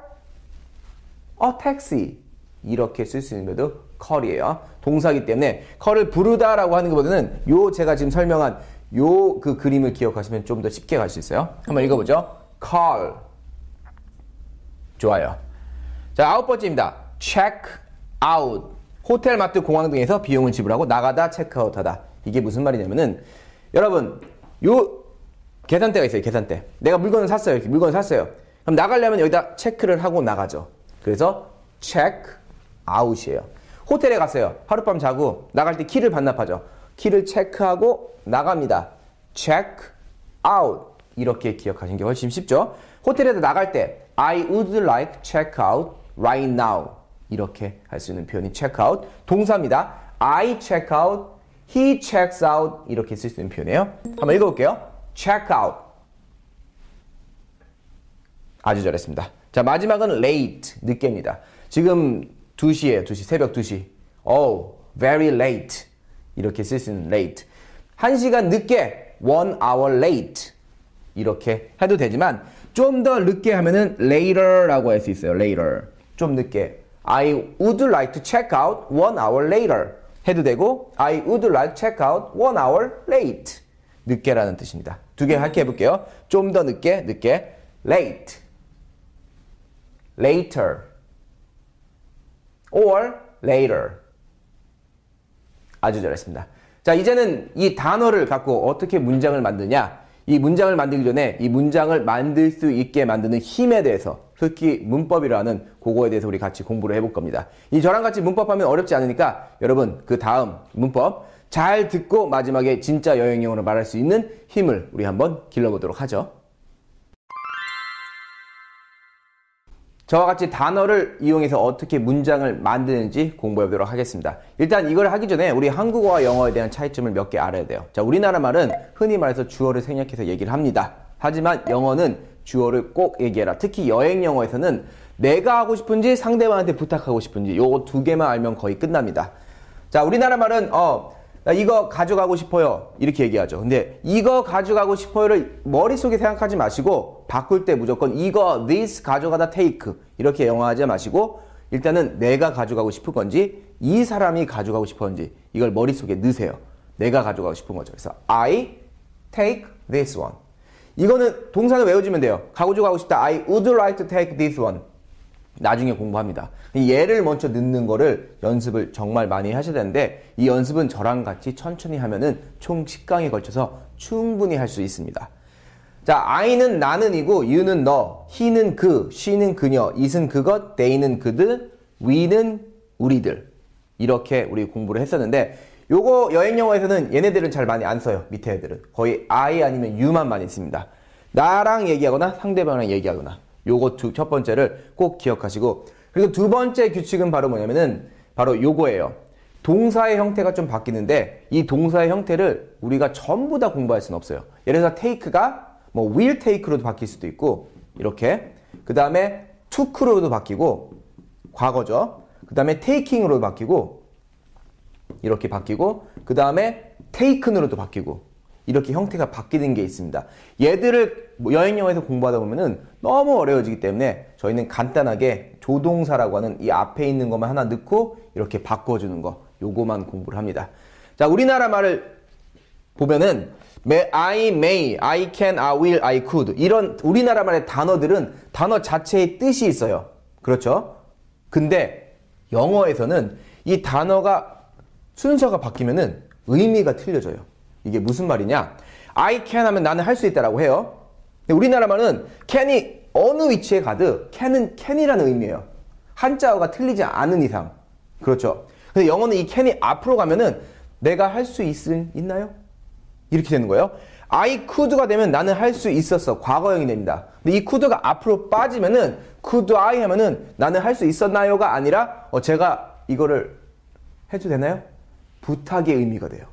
어, 택시. 이렇게 쓸 수 있는 것도 컬이에요. 동사기 때문에 컬을 부르다라고 하는 것보다는 요 제가 지금 설명한 요 그 그림을 기억하시면 좀 더 쉽게 갈 수 있어요. 한번 읽어보죠. call. 좋아요. 자, 아홉 번째입니다. check out. 호텔, 마트, 공항 등에서 비용을 지불하고 나가다 체크아웃하다. 이게 무슨 말이냐면은 여러분 요 계산대가 있어요. 계산대. 내가 물건을 샀어요. 이렇게 물건을 샀어요. 그럼 나가려면 여기다 체크를 하고 나가죠. 그래서 체크 아웃이에요. 호텔에 갔어요. 하룻밤 자고 나갈 때 키를 반납하죠. 키를 체크하고 나갑니다. 체크 아웃. 이렇게 기억하시는 게 훨씬 쉽죠. 호텔에서 나갈 때 I would like check out right now. 이렇게 할 수 있는 표현이 check out 동사입니다. I check out, he checks out 이렇게 쓸 수 있는 표현이에요. 한번 읽어볼게요. check out 아주 잘했습니다. 자 마지막은 late 늦게입니다. 지금 2시에요. 2시 새벽 2시 Oh, very late 이렇게 쓸 수 있는 late 1시간 늦게 one hour late 이렇게 해도 되지만 좀 더 늦게 하면은 later라고 할 수 있어요. later 좀 늦게 I would like to check out one hour later 해도 되고 I would like to check out one hour late 늦게라는 뜻입니다. 두 개 함께 해볼게요. 좀 더 늦게, 늦게 late, later, or later 아주 잘했습니다. 자 이제는 이 단어를 갖고 어떻게 문장을 만드냐 이 문장을 만들기 전에 이 문장을 만들 수 있게 만드는 힘에 대해서 특히 문법이라는 그거에 대해서 우리 같이 공부를 해볼 겁니다. 이 저랑 같이 문법하면 어렵지 않으니까 여러분 그 다음 문법 잘 듣고 마지막에 진짜 여행용으로 말할 수 있는 힘을 우리 한번 길러보도록 하죠. 저와 같이 단어를 이용해서 어떻게 문장을 만드는지 공부해 보도록 하겠습니다. 일단 이걸 하기 전에 우리 한국어와 영어에 대한 차이점을 몇 개 알아야 돼요. 자, 우리나라 말은 흔히 말해서 주어를 생략해서 얘기를 합니다. 하지만 영어는 주어를 꼭 얘기해라. 특히 여행 영어에서는 내가 하고 싶은지 상대방한테 부탁하고 싶은지 요 두 개만 알면 거의 끝납니다. 자, 우리나라 말은 어, 나 이거 가져가고 싶어요. 이렇게 얘기하죠. 근데 이거 가져가고 싶어요를 머릿속에 생각하지 마시고 바꿀 때 무조건 이거 this 가져가다 take 이렇게 영어하지 마시고 일단은 내가 가져가고 싶은 건지 이 사람이 가져가고 싶은지 이걸 머릿속에 넣으세요. 내가 가져가고 싶은 거죠. 그래서 I take this one. 이거는 동사는 외워주면 돼요. 가고주 가고 싶다. I would like to take this one. 나중에 공부합니다. 얘를 먼저 넣는 거를 연습을 정말 많이 하셔야 되는데 이 연습은 저랑 같이 천천히 하면은 총 10강에 걸쳐서 충분히 할 수 있습니다. 자, I는 나는이고 you는 너, he는 그, she는 그녀, it은 그것, they는 그들, we는 우리들. 이렇게 우리 공부를 했었는데 요거 여행 영화에서는 얘네들은 잘 많이 안 써요. 밑에 애들은. 거의 I 아니면 U만 많이 씁니다. 나랑 얘기하거나 상대방이랑 얘기하거나. 요거 두, 첫 번째를 꼭 기억하시고. 그리고 두 번째 규칙은 바로 뭐냐면은 바로 요거예요. 동사의 형태가 좀 바뀌는데 이 동사의 형태를 우리가 전부 다 공부할 수는 없어요. 예를 들어서 take가 뭐 will take로도 바뀔 수도 있고 이렇게 그 다음에 took로도 바뀌고 과거죠. 그 다음에 taking으로도 바뀌고 이렇게 바뀌고 그 다음에 테이큰으로도 바뀌고 이렇게 형태가 바뀌는 게 있습니다. 얘들을 뭐 여행 영에서 공부하다 보면은 너무 어려워지기 때문에 저희는 간단하게 조동사라고 하는 이 앞에 있는 것만 하나 넣고 이렇게 바꿔주는 거 요거만 공부를 합니다. 자 우리나라 말을 보면은 I may, I can, I will, I could 이런 우리나라 말의 단어들은 단어 자체의 뜻이 있어요. 그렇죠? 근데 영어에서는 이 단어가 순서가 바뀌면은 의미가 틀려져요. 이게 무슨 말이냐? I can 하면 나는 할 수 있다라고 해요. 근데 우리나라 말은 can이 어느 위치에 가든 can은 can이라는 의미예요. 한자어가 틀리지 않은 이상. 그렇죠. 근데 영어는 이 can이 앞으로 가면은 내가 할 수 있나요? 을있 이렇게 되는 거예요. I could가 되면 나는 할 수 있었어. 과거형이 됩니다. 근데 이 could가 앞으로 빠지면은 could I 하면은 나는 할 수 있었나요가 아니라 어 제가 이거를 해도 되나요? 부탁의 의미가 돼요.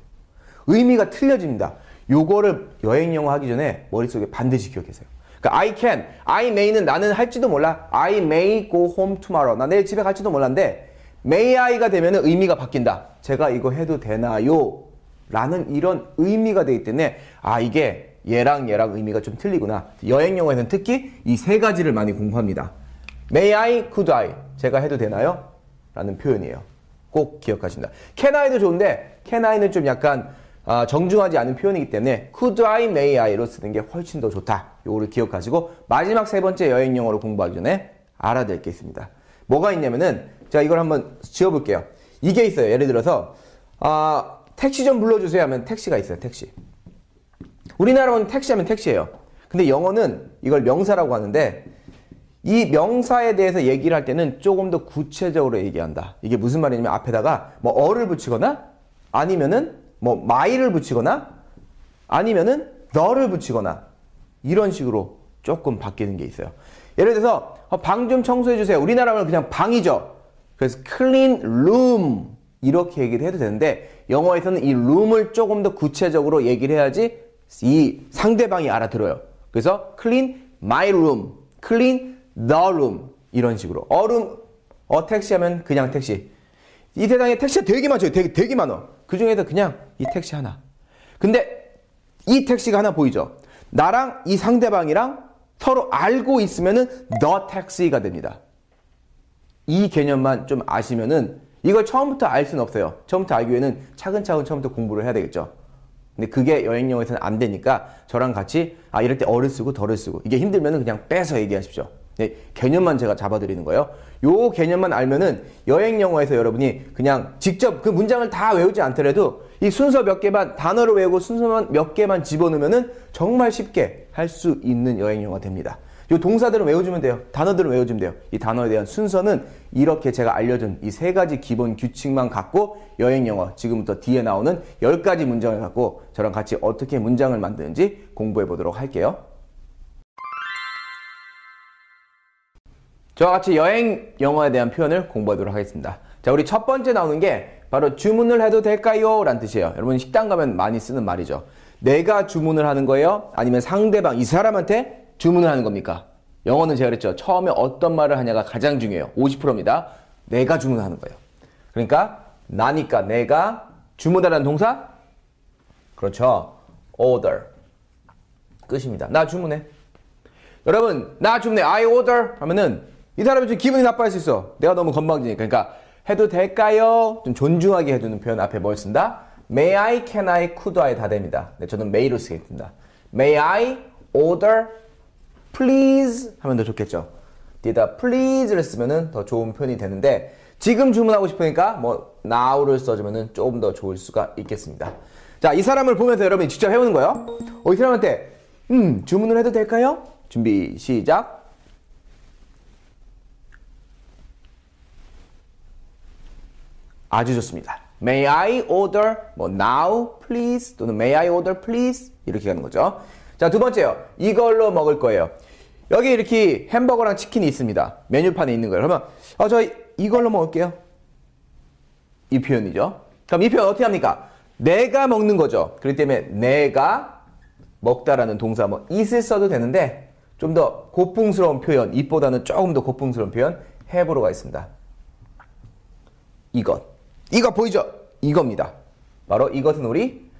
의미가 틀려집니다. 요거를 여행 영어 하기 전에 머릿속에 반드시 기억하세요. 그러니까 I can, I may는 나는 할지도 몰라. I may go home tomorrow. 나 내일 집에 갈지도 몰랐는데 may I가 되면 의미가 바뀐다. 제가 이거 해도 되나요? 라는 이런 의미가 되기 때문에 아 이게 얘랑 얘랑 의미가 좀 틀리구나. 여행 영어에서는 특히 이 세 가지를 많이 공부합니다. May I, could I. 제가 해도 되나요? 라는 표현이에요. 꼭 기억하십니다. Can I도 좋은데 Can I는 좀 약간 아, 정중하지 않은 표현이기 때문에 could I, may I로 쓰는 게 훨씬 더 좋다. 요거를 기억하시고 마지막 세 번째 여행 영어로 공부하기 전에 알아야 게 있습니다. 뭐가 있냐면은 제가 이걸 한번 지어볼게요. 이게 있어요. 예를 들어서 아, 택시 좀 불러주세요 하면 택시가 있어요. 택시. 우리나라는 택시 하면 택시예요. 근데 영어는 이걸 명사라고 하는데 이 명사에 대해서 얘기를 할 때는 조금 더 구체적으로 얘기한다. 이게 무슨 말이냐면 앞에다가 뭐 어를 붙이거나 아니면은 뭐마이를 붙이거나 아니면은 너를 붙이거나 이런 식으로 조금 바뀌는 게 있어요. 예를 들어서 어, 방좀 청소해 주세요. 우리나라면 그냥 방이죠. 그래서 clean room 이렇게 얘기를 해도 되는데 영어에서는 이 room을 조금 더 구체적으로 얘기를 해야지 이 상대방이 알아들어요. 그래서 clean my room, clean 너룸 이런 식으로 얼음 어 택시하면 그냥 택시 이 세상에 택시가 되게 많죠 되게 되게 많아그 중에서 그냥 이 택시 하나 근데 이 택시가 하나 보이죠 나랑 이 상대방이랑 서로 알고 있으면은 너 택시가 됩니다 이 개념만 좀 아시면은 이걸 처음부터 알 수는 없어요 처음부터 알기에는 차근차근 처음부터 공부를 해야 되겠죠 근데 그게 여행용에서는 안 되니까 저랑 같이 아 이럴 때 어를 쓰고 덜을 쓰고 이게 힘들면 은 그냥 빼서 얘기하십시오 네, 개념만 제가 잡아드리는 거예요. 요 개념만 알면은 여행 영어에서 여러분이 그냥 직접 그 문장을 다 외우지 않더라도 이 순서 몇 개만 단어를 외우고 순서만 몇 개만 집어넣으면은 정말 쉽게 할 수 있는 여행 영어가 됩니다. 요 동사들은 외워주면 돼요. 단어들은 외워주면 돼요. 이 단어에 대한 순서는 이렇게 제가 알려준 이 세 가지 기본 규칙만 갖고 여행 영어 지금부터 뒤에 나오는 열 가지 문장을 갖고 저랑 같이 어떻게 문장을 만드는지 공부해 보도록 할게요. 저와 같이 여행 영어에 대한 표현을 공부하도록 하겠습니다. 자, 우리 첫 번째 나오는 게 바로 주문을 해도 될까요? 라는 뜻이에요. 여러분 식당 가면 많이 쓰는 말이죠. 내가 주문을 하는 거예요? 아니면 상대방, 이 사람한테 주문을 하는 겁니까? 영어는 제가 그랬죠. 처음에 어떤 말을 하냐가 가장 중요해요. 50%입니다. 내가 주문하는 을 거예요. 그러니까 나니까 내가 주문하라는 동사? 그렇죠. order. 끝입니다. 나 주문해. 여러분, 나 주문해. I order. 하면은 이 사람이 좀 기분이 나빠할 수 있어. 내가 너무 건방지니까. 그러니까 해도 될까요? 좀 존중하게 해주는 표현 앞에 뭘 쓴다? May I, can I, could I 다 됩니다. 네, 저는 may로 쓰겠습니다. May I order please 하면 더 좋겠죠. 뒤에다 please를 쓰면더 좋은 표현이 되는데 지금 주문하고 싶으니까 뭐 now를 써주면 조금 더 좋을 수가 있겠습니다. 자, 이 사람을 보면서 여러분이 직접 해보는 거예요. 어, 이 사람한테 음, 주문을 해도 될까요? 준비 시작. 아주 좋습니다. May I order 뭐 now please 또는 May I order please 이렇게 가는 거죠. 자, 두 번째요. 이걸로 먹을 거예요. 여기 이렇게 햄버거랑 치킨이 있습니다. 메뉴판에 있는 거예요. 그러면 어, 저 이걸로 먹을게요. 이 표현이죠. 그럼 이 표현 어떻게 합니까? 내가 먹는 거죠. 그렇기 때문에 내가 먹다라는 동사 뭐 it을 써도 되는데 좀 더 고풍스러운 표현, it보다는 조금 더 고풍스러운 표현 h a v 가 있습니다. 이것. 이거 보이죠? 이겁니다. 바로 이것은 우리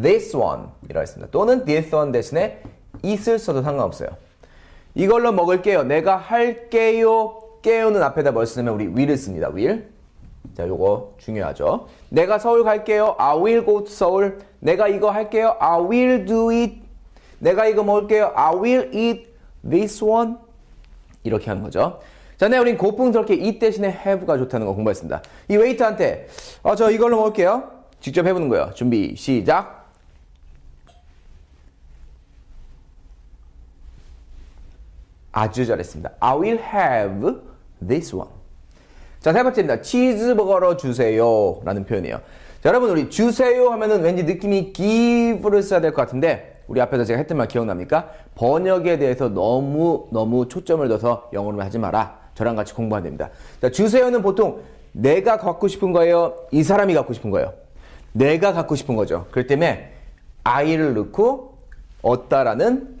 this one 이라고 했습니다. 또는 this one 대신에 it을 써도 상관없어요. 이걸로 먹을게요. 내가 할게요. 깨요는 앞에다 뭘 쓰냐면 우리 will을 씁니다. will. 자, 요거 중요하죠. 내가 서울 갈게요. I will go to 서울. 내가 이거 할게요. I will do it. 내가 이거 먹을게요. I will eat this one. 이렇게 하는 거죠. 전에 우린 고풍스럽게 이 대신에 have가 좋다는 거 공부했습니다. 이 웨이터한테 어, 저 이걸로 먹을게요. 직접 해보는 거예요. 준비 시작. 아주 잘했습니다. I will have this one. 자, 세 번째입니다. 치즈버거로 주세요. 라는 표현이에요. 자, 여러분, 우리 주세요 하면은 왠지 느낌이 give를 써야 될 것 같은데, 우리 앞에서 제가 했던 말 기억납니까? 번역에 대해서 너무, 너무 초점을 둬서 영어로 하지 마라. 저랑 같이 공부하면 됩니다. 자, 주세요는 보통 내가 갖고 싶은 거예요. 이 사람이 갖고 싶은 거예요. 내가 갖고 싶은 거죠. 그렇기 때문에 I를 넣고 얻다라는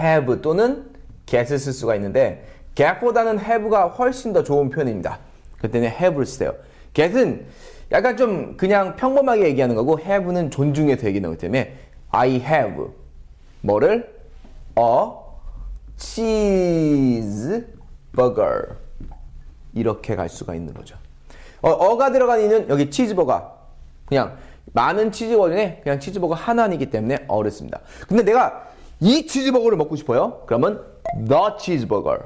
have 또는 get을 쓸 수가 있는데 get보다는 have가 훨씬 더 좋은 표현입니다. 그렇기 때문에 have를 쓰세요. get은 약간 좀 그냥 평범하게 얘기하는 거고 have는 존중해서 얘기하는 거기 때문에 I have 뭐를 a cheese 버 u 이렇게 갈 수가 있는 거죠. 어, 가 들어간 이는 여기 치즈버거 그냥 많은 치즈버거 중에 그냥 치즈버거 하나이기 때문에 어렵습니다 근데 내가 이 치즈버거를 먹고 싶어요. 그러면 the cheeseburger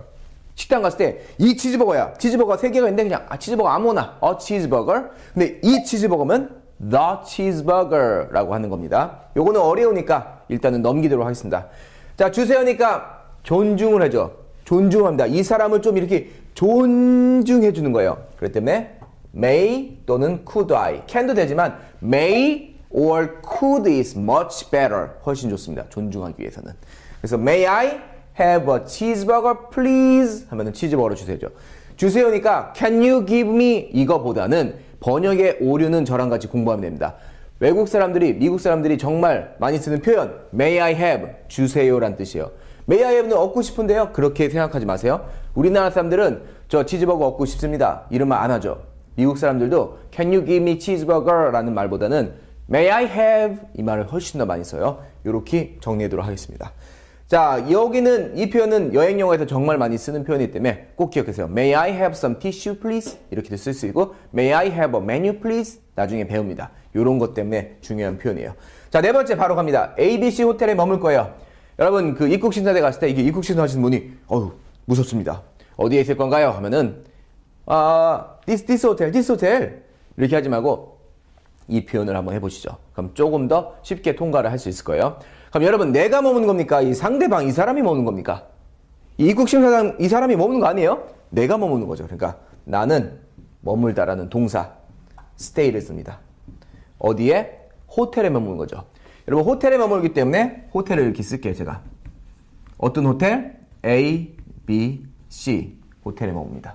식당 갔을 때 이 치즈버거야. 치즈버거 세 개가 있는데 그냥 아, 치즈버거 아무거나 어치즈버 e 근데 이 치즈버거면 the cheeseburger라고 하는 겁니다. 요거는 어려우니까 일단은 넘기도록 하겠습니다. 자, 주세요니까 존중을 해줘. 존중합니다. 이 사람을 좀 이렇게 존중해 주는 거예요. 그렇기 때문에 may 또는 could I, can도 되지만 may or could is much better. 훨씬 좋습니다. 존중하기 위해서는. 그래서 may I have a cheeseburger please 하면은 치즈버거 주세요. 주세요니까 can you give me 이거보다는 번역의 오류는 저랑 같이 공부하면 됩니다. 외국 사람들이 미국 사람들이 정말 많이 쓰는 표현 may I have 주세요란 뜻이에요. 메이아의 분을 얻고 싶은데요. 그렇게 생각하지 마세요. 우리나라 사람들은 저 치즈버거 얻고 싶습니다. 이런 말 안 하죠. 미국 사람들도 Can you give me cheeseburger? 라는 말보다는 May I have? 이 말을 훨씬 더 많이 써요. 이렇게 정리하도록 하겠습니다. 자, 여기는 이 표현은 여행 영화에서 정말 많이 쓰는 표현이기 때문에 꼭 기억하세요. May I have some tissue, please? 이렇게도 쓸 수 있고, May I have a menu, please? 나중에 배웁니다. 이런 것 때문에 중요한 표현이에요. 자, 네 번째 바로 갑니다. ABC 호텔에 머물 거예요. 여러분 그 입국 신사대 갔을 때 이게 입국 신사 하시는 분이 어우 무섭습니다. 어디에 있을 건가요? 하면은 아 디스 디스 호텔 디스 호텔 이렇게 하지 말고 이 표현을 한번 해보시죠. 그럼 조금 더 쉽게 통과를 할 수 있을 거예요. 그럼 여러분 내가 머무는 겁니까? 이 상대방 이 사람이 머무는 겁니까? 이 입국 신사장이 사람이 머무는 거 아니에요? 내가 머무는 거죠. 그러니까 나는 머물다라는 동사 stay를 씁니다. 어디에? 호텔에 머무는 거죠. 여러분 호텔에 머물기 때문에 호텔을 이렇게 쓸게요 제가 어떤 호텔? A, B, C 호텔에 머뭅니다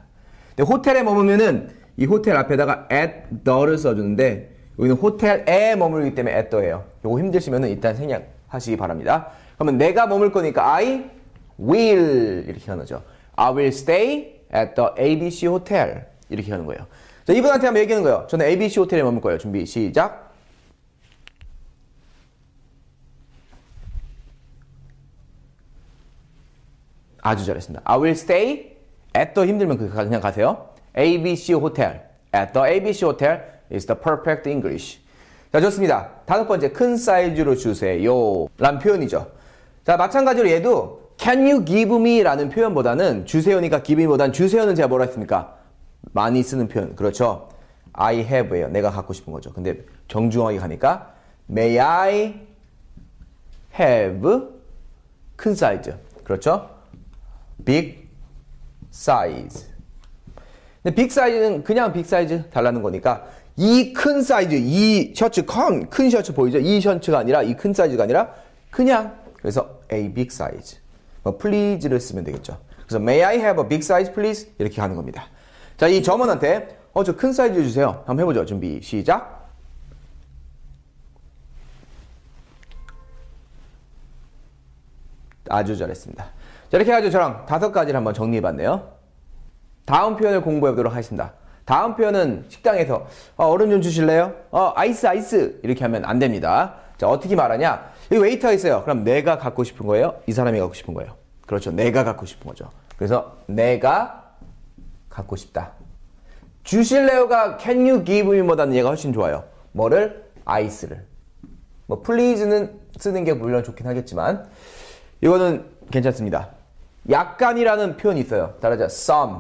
근데 호텔에 머무면은 이 호텔 앞에다가 at the를 써주는데 여기는 호텔에 머물기 때문에 at the예요 이거 힘드시면은 일단 생략하시기 바랍니다 그러면 내가 머물 거니까 I will 이렇게 하는 거죠 I will stay at the ABC 호텔 이렇게 하는 거예요 자 이분한테 한번 얘기하는 거예요 저는 ABC 호텔에 머물 거예요 준비 시작 아주 잘했습니다. I will stay at the 힘들면 그 그냥 가세요. ABC 호텔. At the ABC 호텔 is the perfect English. 자, 좋습니다. 다섯 번째, 큰 사이즈로 주세요. 라는 표현이죠. 자, 마찬가지로 얘도 Can you give me? 라는 표현보다는 주세요니까 give me보다는 주세요는 제가 뭐라 했습니까? 많이 쓰는 표현. 그렇죠? I have예요. 내가 갖고 싶은 거죠. 근데 정중하게 가니까 May I have 큰 사이즈. 그렇죠? big size. 근데 빅 사이즈는 그냥 빅 사이즈 달라는 거니까 이 큰 사이즈, 이 셔츠 큰, 큰 셔츠 보이죠? 이 셔츠가 아니라 이 큰 사이즈가 아니라 그냥 그래서 a big size. 뭐 please를 쓰면 되겠죠. 그래서 may I have a big size please? 이렇게 하는 겁니다. 자, 이 점원한테 어, 저 큰 사이즈 주세요. 한번 해보죠. 준비, 시작. 아주 잘했습니다. 자, 이렇게 해가지고 저랑 다섯 가지를 한번 정리해봤네요. 다음 표현을 공부해보도록 하겠습니다. 다음 표현은 식당에서 어, 얼음 좀 주실래요? 어, 아이스 아이스 이렇게 하면 안 됩니다. 자, 어떻게 말하냐? 이 웨이터가 있어요. 그럼 내가 갖고 싶은 거예요? 이 사람이 갖고 싶은 거예요? 그렇죠. 내가 갖고 싶은 거죠. 그래서 내가 갖고 싶다. 주실래요가 can you give me보다는 얘가 훨씬 좋아요. 뭐를? 아이스를. 뭐 please는 쓰는 게 물론 좋긴 하겠지만 이거는 괜찮습니다. 약간이라는 표현이 있어요. 따라자 some.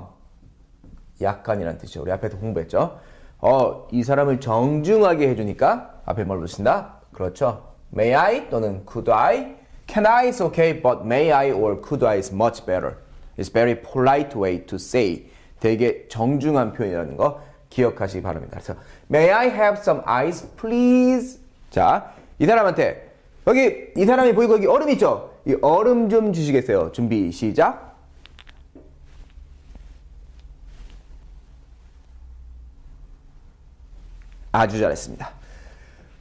약간이라는 뜻이죠. 우리 앞에서 공부했죠. 어, 이 사람을 정중하게 해주니까 앞에 뭘로 쓴다? 그렇죠. May I 또는 could I? Can I is okay, but may I or could I is much better. It's very polite way to say. 되게 정중한 표현이라는 거 기억하시기 바랍니다. 그래서 May I have some ice, please? 자, 이 사람한테 여기 이 사람이 보이고 여기 얼음 있죠? 이 얼음 좀 주시겠어요? 준비 시작. 아주 잘했습니다.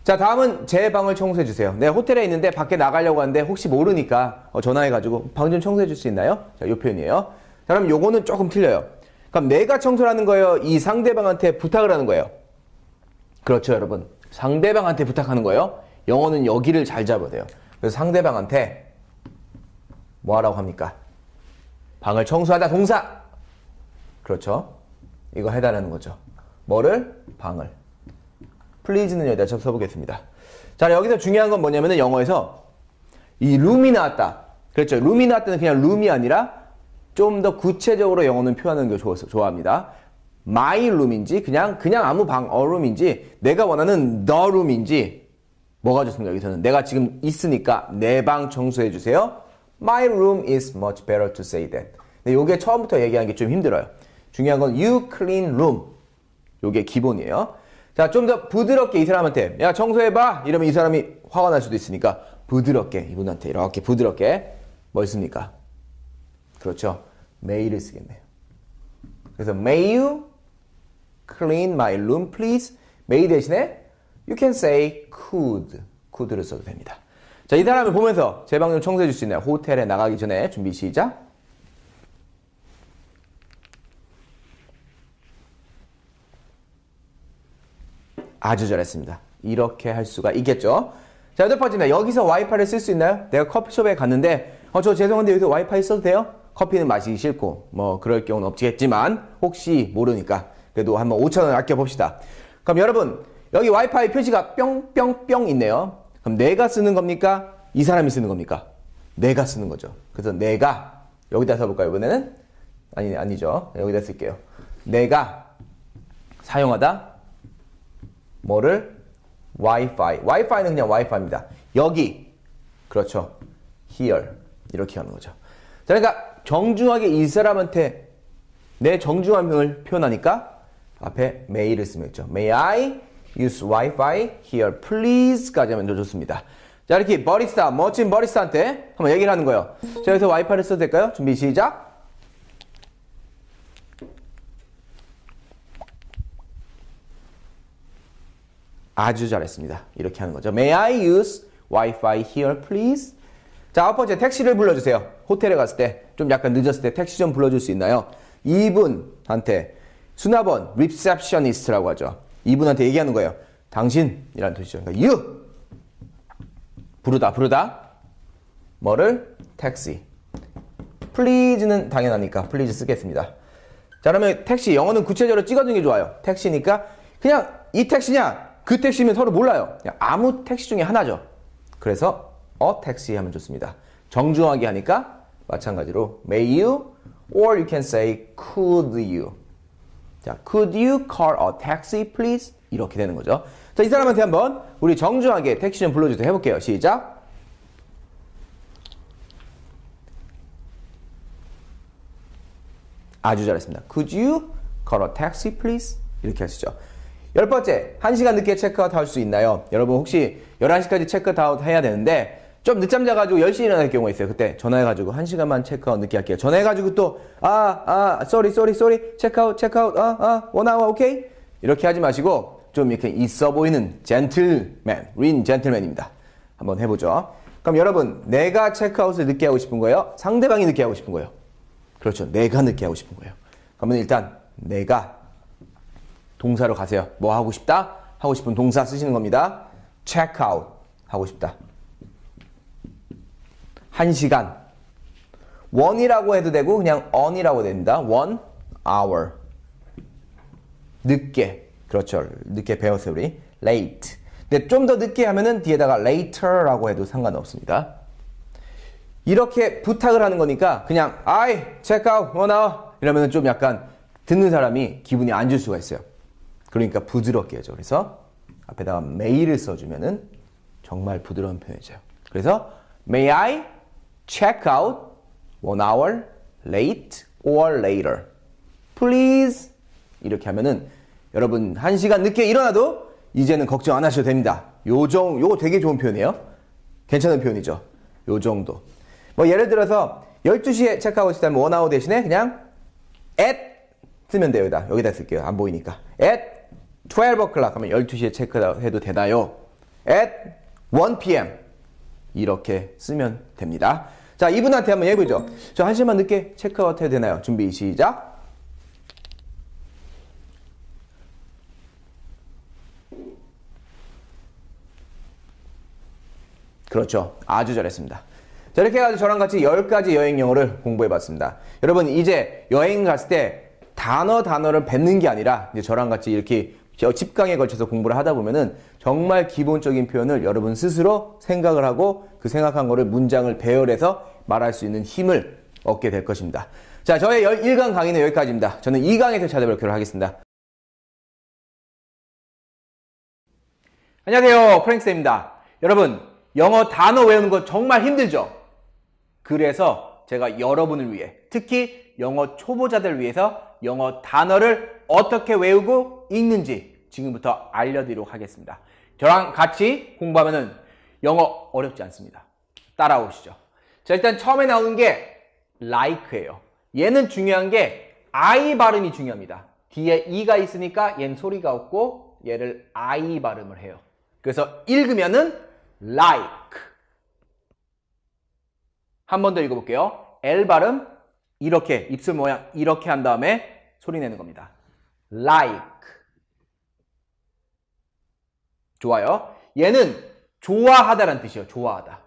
자 다음은 제 방을 청소해 주세요. 네 호텔에 있는데 밖에 나가려고 하는데 혹시 모르니까 어, 전화해 가지고 방 좀 청소해 줄 수 있나요? 자요 표현이에요. 자 그럼 요거는 조금 틀려요. 그럼 내가 청소를 하는 거예요. 이 상대방한테 부탁을 하는 거예요. 그렇죠 여러분. 상대방한테 부탁하는 거예요. 영어는 여기를 잘 잡아야 돼요. 그래서 상대방한테 뭐하라고 합니까? 방을 청소하다 동사. 그렇죠. 이거 해달라는 거죠. 뭐를? 방을. 플리즈는 여기다 접 써보겠습니다. 자, 여기서 중요한 건 뭐냐면은 영어에서 이 룸이 나왔다. 그렇죠. 룸이 나왔다는 그냥 룸이 아니라 좀 더 구체적으로 영어는 표현하는 게 좋아서, 좋아합니다. my room인지 그냥 그냥 아무 방 a 어 room인지 내가 원하는 the room인지 뭐가 좋습니까? 여기서는 내가 지금 있으니까 내 방 청소해 주세요. My room is much better to say that. 근데 요게 처음부터 얘기하는 게 좀 힘들어요. 중요한 건 you clean room. 요게 기본이에요. 자, 좀 더 부드럽게 이 사람한테 야, 청소해봐. 이러면 이 사람이 화가 날 수도 있으니까 부드럽게 이분한테 이렇게 부드럽게 뭘 씁니까? 그렇죠. may를 쓰겠네요. 그래서 may you clean my room please. may 대신에 you can say could. could를 써도 됩니다. 자, 이 사람을 보면서 제 방 좀 청소해 줄 수 있나요? 호텔에 나가기 전에 준비 시작. 아주 잘했습니다. 이렇게 할 수가 있겠죠. 자, 여덟 번째는 여기서 와이파이를 쓸 수 있나요? 내가 커피숍에 갔는데 어, 저 죄송한데 여기서 와이파이 써도 돼요? 커피는 마시기 싫고 뭐 그럴 경우는 없겠지만 혹시 모르니까 그래도 한번 5천 원 아껴 봅시다. 그럼 여러분 여기 와이파이 표시가 뿅뿅뿅 있네요. 그럼 내가 쓰는 겁니까? 이 사람이 쓰는 겁니까? 내가 쓰는 거죠. 그래서 내가 여기다 써볼까요? 이번에는 아니 아니죠. 여기다 쓸게요. 내가 사용하다 뭐를 와이파이. 와이파이는 그냥 와이파이입니다. 여기 그렇죠. here 이렇게 하는 거죠. 그러니까 정중하게 이 사람한테 내 정중함을 표현하니까 앞에 may를 쓰면 되죠. May I use Wi-Fi here please까지 하면 더 좋습니다. 자 이렇게 버리스타 멋진 버리스타한테 한번 얘기를 하는 거예요. 자 여기서 와이파이를 써도 될까요? 준비 시작. 아주 잘했습니다. 이렇게 하는 거죠. May I use Wi-Fi here, please? 자, 아 번째 택시를 불러주세요. 호텔에 갔을 때, 좀 약간 늦었을 때 택시 좀 불러줄 수 있나요? 이분한테 수납원, 리셉션니스트라고 하죠. 이분한테 얘기하는 거예요. 당신이라는 뜻이죠. 그러니까 you 부르다 부르다 뭐를 택시 플리즈는 당연하니까 플리즈 쓰겠습니다. 자 그러면 택시 영어는 구체적으로 찍어주는 게 좋아요. 택시니까 그냥 이 택시냐 그 택시면 서로 몰라요. 아무 택시 중에 하나죠. 그래서 어 택시 하면 좋습니다. 정중하게 하니까 마찬가지로 may you or you can say could you 자, could you call a taxi please? 이렇게 되는 거죠. 자, 이 사람한테 한번 우리 정중하게 택시 좀 불러주세요. 해볼게요. 시작. 아주 잘했습니다. Could you call a taxi please? 이렇게 하시죠. 열 번째, 1시간 늦게 체크아웃 할 수 있나요? 여러분 혹시 11시까지 체크아웃 해야 되는데 좀 늦잠 자가지고 1 0시 일어날 경우가 있어요. 그때 전화해가지고 1시간만 체크아웃 늦게 할게요. 전화해가지고 또, 아, 아, 쏘리, 쏘리, 쏘리, 체크아웃, 체크아웃, 아, 아, 원아워, 오케이? 이렇게 하지 마시고, 좀 이렇게 있어 보이는 젠틀맨, 린 젠틀맨입니다. 한번 해보죠. 그럼 여러분, 내가 체크아웃을 늦게 하고 싶은 거예요? 상대방이 늦게 하고 싶은 거예요? 그렇죠. 내가 늦게 하고 싶은 거예요. 그러면 일단, 내가 동사로 가세요. 뭐 하고 싶다? 하고 싶은 동사 쓰시는 겁니다. 체크아웃 하고 싶다. 1시간. 원이라고 해도 되고 그냥 o 이라고 됩니다. o hour. 늦게. 그렇죠. 늦게 배웠어요, 우리. late. 근데 좀 더 늦게 하면은 뒤에다가 later라고 해도 상관없습니다. 이렇게 부탁을 하는 거니까 그냥 I check out one 뭐 hour 이러면 은좀 약간 듣는 사람이 기분이 안줄 수가 있어요. 그러니까 부드럽게 하죠 그래서 앞에다가 may를 써주면은 정말 부드러운 표현이죠. 그래서 may I check out one hour late or later. Please 이렇게 하면은 여러분 1시간 늦게 일어나도 이제는 걱정 안 하셔도 됩니다. 요정 요거 되게 좋은 표현이에요. 괜찮은 표현이죠. 요 정도. 뭐 예를 들어서 12시에 체크아웃이 다면 one hour 대신에 그냥 at 쓰면 돼요. 여기다. 쓸게요. 안 보이니까. at 12 o'clock 하면 12시에 체크해도 되나요? at 1 p.m. 이렇게 쓰면 됩니다. 자, 이분한테 한번 해보죠. 저 한 시간 늦게 체크아웃 해도 되나요? 준비 시작. 그렇죠. 아주 잘했습니다. 자, 이렇게 해가지고 저랑 같이 10가지 여행 영어를 공부해봤습니다. 여러분, 이제 여행 갔을 때 단어 단어를 뱉는 게 아니라 이제 저랑 같이 이렇게 집강에 걸쳐서 공부를 하다 보면은 정말 기본적인 표현을 여러분 스스로 생각을 하고 그 생각한 거를 문장을 배열해서 말할 수 있는 힘을 얻게 될 것입니다. 자, 저의 11강 강의는 여기까지입니다. 저는 2강에서 찾아뵙도록 하겠습니다. 안녕하세요. 프랭쌤입니다. 여러분, 영어 단어 외우는 거 정말 힘들죠? 그래서 제가 여러분을 위해, 특히 영어 초보자들 위해서 영어 단어를 어떻게 외우고 읽는지 지금부터 알려드리도록 하겠습니다. 저랑 같이 공부하면 영어 어렵지 않습니다. 따라오시죠. 자, 일단 처음에 나오는 게 like예요. 얘는 중요한 게 I 발음이 중요합니다. 뒤에 E가 있으니까 얘는 소리가 없고 얘를 I 발음을 해요. 그래서 읽으면은 like. 한 번 더 읽어볼게요. L 발음 이렇게 입술 모양 이렇게 한 다음에 소리 내는 겁니다. like. 좋아요. 얘는 좋아하다란 뜻이에요. 좋아하다.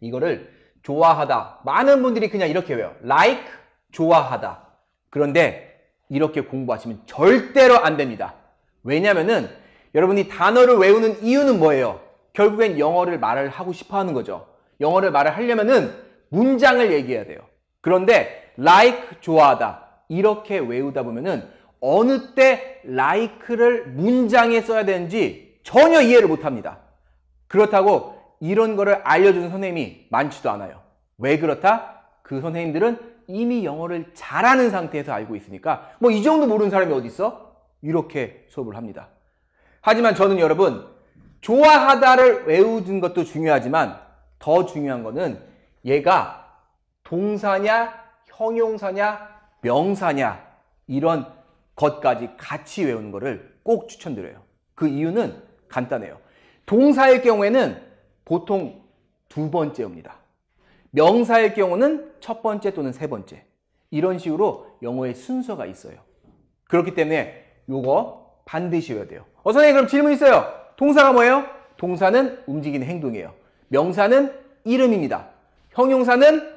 이거를 좋아하다. 많은 분들이 그냥 이렇게 외워요. like, 좋아하다. 그런데 이렇게 공부하시면 절대로 안 됩니다. 왜냐면은 여러분이 단어를 외우는 이유는 뭐예요? 결국엔 영어를 말을 하고 싶어 하는 거죠. 영어를 말을 하려면은 문장을 얘기해야 돼요. 그런데 like, 좋아하다. 이렇게 외우다 보면은 어느 때 like를 문장에 써야 되는지 전혀 이해를 못합니다. 그렇다고 이런 거를 알려주는 선생님이 많지도 않아요. 왜 그렇다? 그 선생님들은 이미 영어를 잘하는 상태에서 알고 있으니까 뭐 이 정도 모르는 사람이 어디 있어? 이렇게 수업을 합니다. 하지만 저는 여러분 좋아하다를 외우는 것도 중요하지만 더 중요한 거는 얘가 동사냐 형용사냐 명사냐 이런 것까지 같이 외우는 것을 꼭 추천드려요. 그 이유는 간단해요. 동사의 경우에는 보통 두 번째입니다. 명사의 경우는 첫 번째 또는 세 번째. 이런 식으로 영어의 순서가 있어요. 그렇기 때문에 이거 반드시 외워야 돼요. 어, 선생님 그럼 질문 있어요. 동사가 뭐예요? 동사는 움직이는 행동이에요. 명사는 이름입니다. 형용사는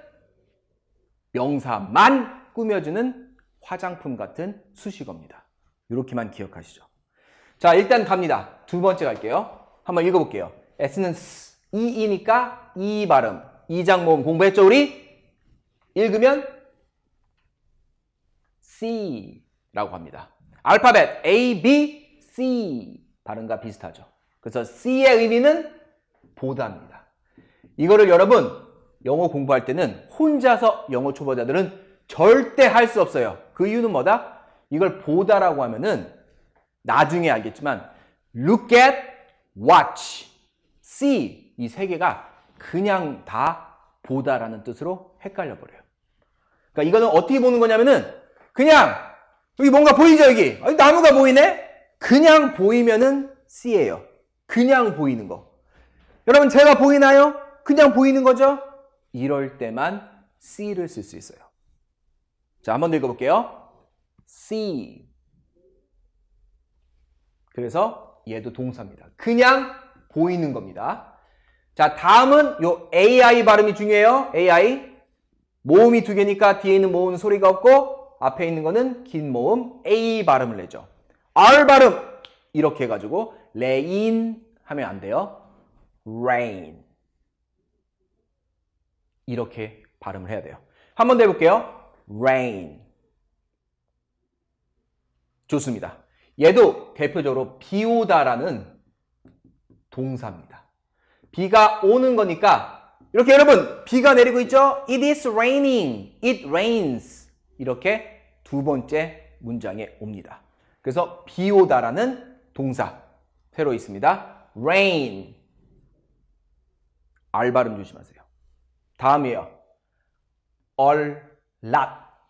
명사만 꾸며주는 화장품 같은 수식어입니다. 이렇게만 기억하시죠. 자, 일단 갑니다. 두 번째 갈게요. 한번 읽어볼게요. S는 S, E이니까 E 발음. 이장모음 공부했죠, 우리? 읽으면 C라고 합니다. 알파벳 A, B, C 발음과 비슷하죠. 그래서 C의 의미는 보다입니다. 이거를 여러분 영어 공부할 때는 혼자서 영어 초보자들은 절대 할 수 없어요. 그 이유는 뭐다? 이걸 보다라고 하면은 나중에 알겠지만 look at, watch, see 이 세 개가 그냥 다 보다라는 뜻으로 헷갈려 버려요. 그러니까 이거는 어떻게 보는 거냐면은 그냥 여기 뭔가 보이죠 여기 아니, 나무가 보이네 그냥 보이면은 see예요. 그냥 보이는 거. 여러분 제가 보이나요? 그냥 보이는 거죠? 이럴 때만 see를 쓸 수 있어요. 자, 한 번 더 읽어볼게요. see. 그래서 얘도 동사입니다. 그냥 보이는 겁니다. 자, 다음은 요 AI 발음이 중요해요. AI. 모음이 두 개니까 뒤에 있는 모음은 소리가 없고 앞에 있는 거는 긴 모음 A 발음을 내죠. R 발음 이렇게 해가지고 레인 하면 안 돼요. rain 이렇게 발음을 해야 돼요. 한 번 더 해볼게요. rain. 좋습니다. 얘도 대표적으로 비 오다라는 동사입니다. 비가 오는 거니까 이렇게 여러분 비가 내리고 있죠? It is raining. It rains. 이렇게 두 번째 문장에 옵니다. 그래서 비 오다라는 동사 새로 있습니다. rain. 알 발음 조심하세요. 다음이에요. 얼 락.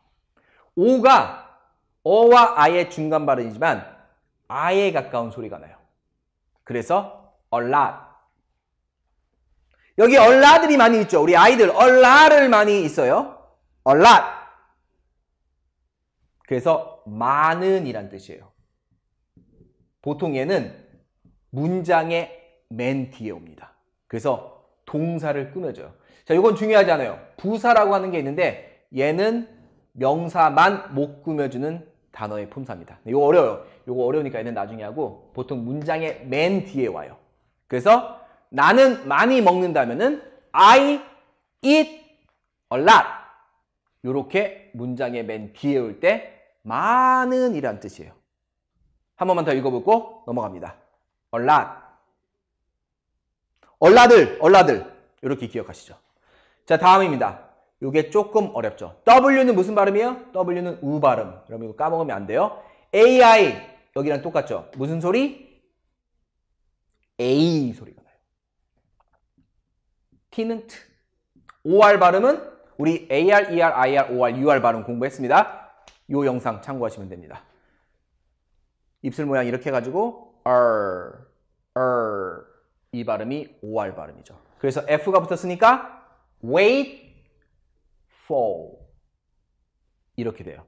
오가 어와 아의 중간 발음이지만 아에 가까운 소리가 나요. 그래서 얼라. 여기 얼라들이 많이 있죠. 우리 아이들 얼라를 많이 있어요. 얼라. 그래서 많은이란 뜻이에요. 보통 얘는 문장의 맨 뒤에 옵니다. 그래서 동사를 끊어줘요. 자, 이건 중요하지 않아요. 부사라고 하는 게 있는데 얘는 명사만 못 꾸며주는 단어의 품사입니다. 이거 어려워요. 이거 어려우니까 얘는 나중에 하고 보통 문장의 맨 뒤에 와요. 그래서 나는 많이 먹는다면은 I eat a lot. 이렇게 문장의 맨 뒤에 올 때 많은 이란 뜻이에요. 한 번만 더 읽어보고 넘어갑니다. a lot. 얼라들, 얼라들 이렇게 기억하시죠. 자 다음입니다. 이게 조금 어렵죠. W는 무슨 발음이에요? W는 우 발음. 여러분 이거 까먹으면 안 돼요. AI 여기랑 똑같죠. 무슨 소리? A 소리가 나요. T는 T. OR 발음은 우리 AR, ER, IR, OR, UR 발음 공부했습니다. 이 영상 참고하시면 됩니다. 입술 모양 이렇게 해가지고 R, R 이 발음이 OR 발음이죠. 그래서 F가 붙었으니까 wait fall. 이렇게 돼요.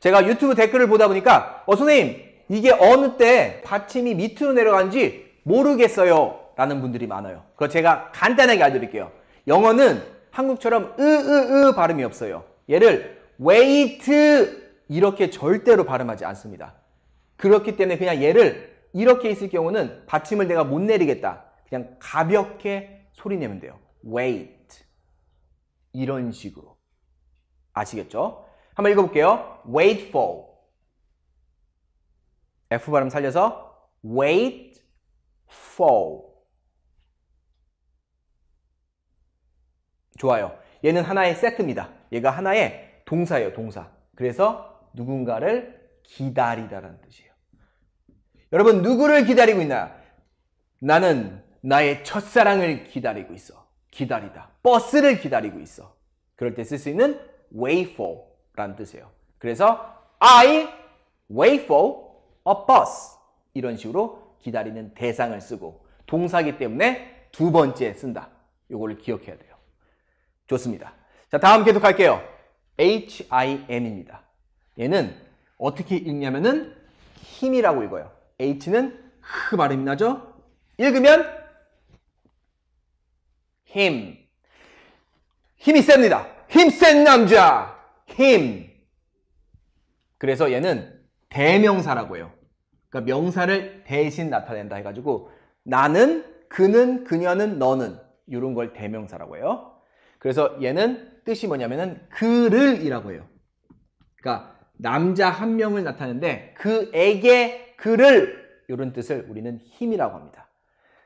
제가 유튜브 댓글을 보다 보니까 어 선생님 이게 어느 때 받침이 밑으로 내려간지 모르겠어요 라는 분들이 많아요. 그거 제가 간단하게 알려드릴게요. 영어는 한국처럼 으으으 발음이 없어요. 얘를 wait 이렇게 절대로 발음하지 않습니다. 그렇기 때문에 그냥 얘를 이렇게 있을 경우는 받침을 내가 못 내리겠다. 그냥 가볍게 소리 내면 돼요. wait 이런 식으로 아시겠죠? 한번 읽어볼게요. wait for. F 발음 살려서 wait for. 좋아요. 얘는 하나의 세트입니다. 얘가 하나의 동사예요, 동사. 그래서 누군가를 기다리다라는 뜻이에요. 여러분, 누구를 기다리고 있나요? 나는 나의 첫사랑을 기다리고 있어. 기다리다. 버스를 기다리고 있어. 그럴 때 쓸 수 있는 wait for 라는 뜻이에요. 그래서 I wait for a bus 이런 식으로 기다리는 대상을 쓰고 동사기 때문에 두 번째 쓴다. 요거를 기억해야 돼요. 좋습니다. 자 다음 계속 할게요. HIM입니다. 얘는 어떻게 읽냐면은 힘이라고 읽어요. H는 흐 발음이 나죠? 읽으면 힘. 힘이 셉니다. 힘센 남자. 힘. 그래서 얘는 대명사라고 해요. 그러니까 명사를 대신 나타낸다 해가지고 나는, 그는, 그녀는, 너는 이런 걸 대명사라고 해요. 그래서 얘는 뜻이 뭐냐면은 그를이라고 해요. 그러니까 남자 한 명을 나타내는데 그에게 그를 이런 뜻을 우리는 힘이라고 합니다.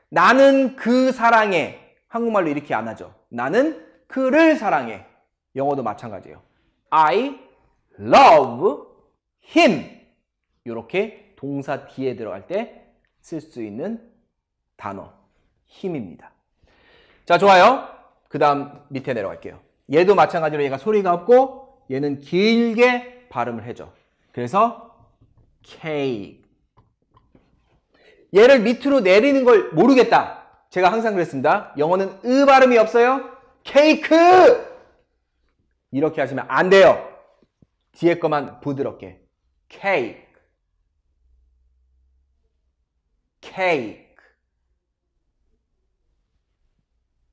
나는 그 사랑해 한국말로 이렇게 안 하죠. 나는 그를 사랑해 영어도 마찬가지예요. I love him. 이렇게 동사 뒤에 들어갈 때 쓸 수 있는 단어 힘입니다. 자 좋아요. 그 다음 밑에 내려갈게요. 얘도 마찬가지로 얘가 소리가 없고 얘는 길게 발음을 해줘. 그래서 K 얘를 밑으로 내리는 걸 모르겠다. 제가 항상 그랬습니다. 영어는 으 발음이 없어요. 케이크! 이렇게 하시면 안 돼요. 뒤에 것만 부드럽게. cake, cake.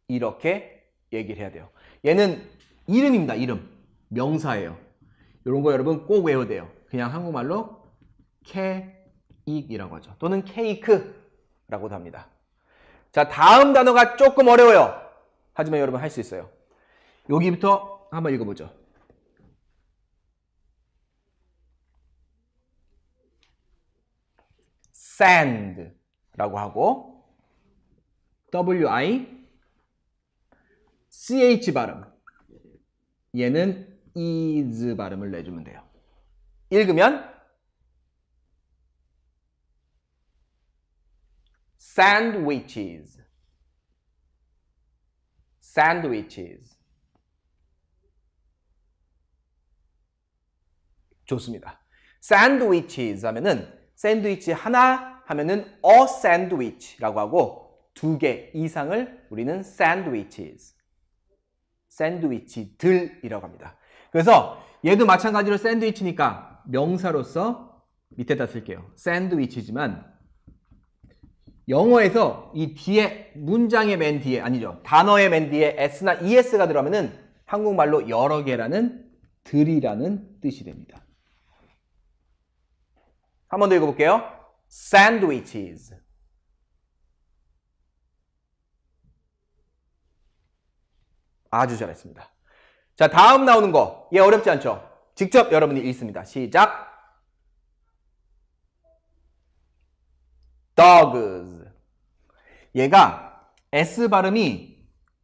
이렇게 얘기를 해야 돼요. 얘는 이름입니다. 이름. 명사예요. 이런 거 여러분 꼭 외워야 돼요. 그냥 한국말로 케익이라고 하죠. 또는 케이크라고도 합니다. 자, 다음 단어가 조금 어려워요. 하지만 여러분 할 수 있어요. 여기부터 한번 읽어보죠. sand라고 하고 wi ch 발음 얘는 is 발음을 내주면 돼요. 읽으면 sandwiches sandwiches 좋습니다. sandwiches 하면은 샌드위치 하나 하면은 a sandwich라고 하고 두 개 이상을 우리는 sandwiches, w i c h 들이라고 합니다. 그래서 얘도 마찬가지로 샌드위치니까 명사로서 밑에다 쓸게요. s a n d 샌드위치지만 영어에서 이 뒤에 문장의 맨 뒤에 아니죠. 단어의 맨 뒤에 s나 es가 들어가면은 한국말로 여러 개라는 들이라는 뜻이 됩니다. 한번더 읽어볼게요. sandwiches. 아주 잘했습니다. 자, 다음 나오는 거. 얘 예, 어렵지 않죠? 직접 여러분이 읽습니다. 시작. dogs. 얘가 S 발음이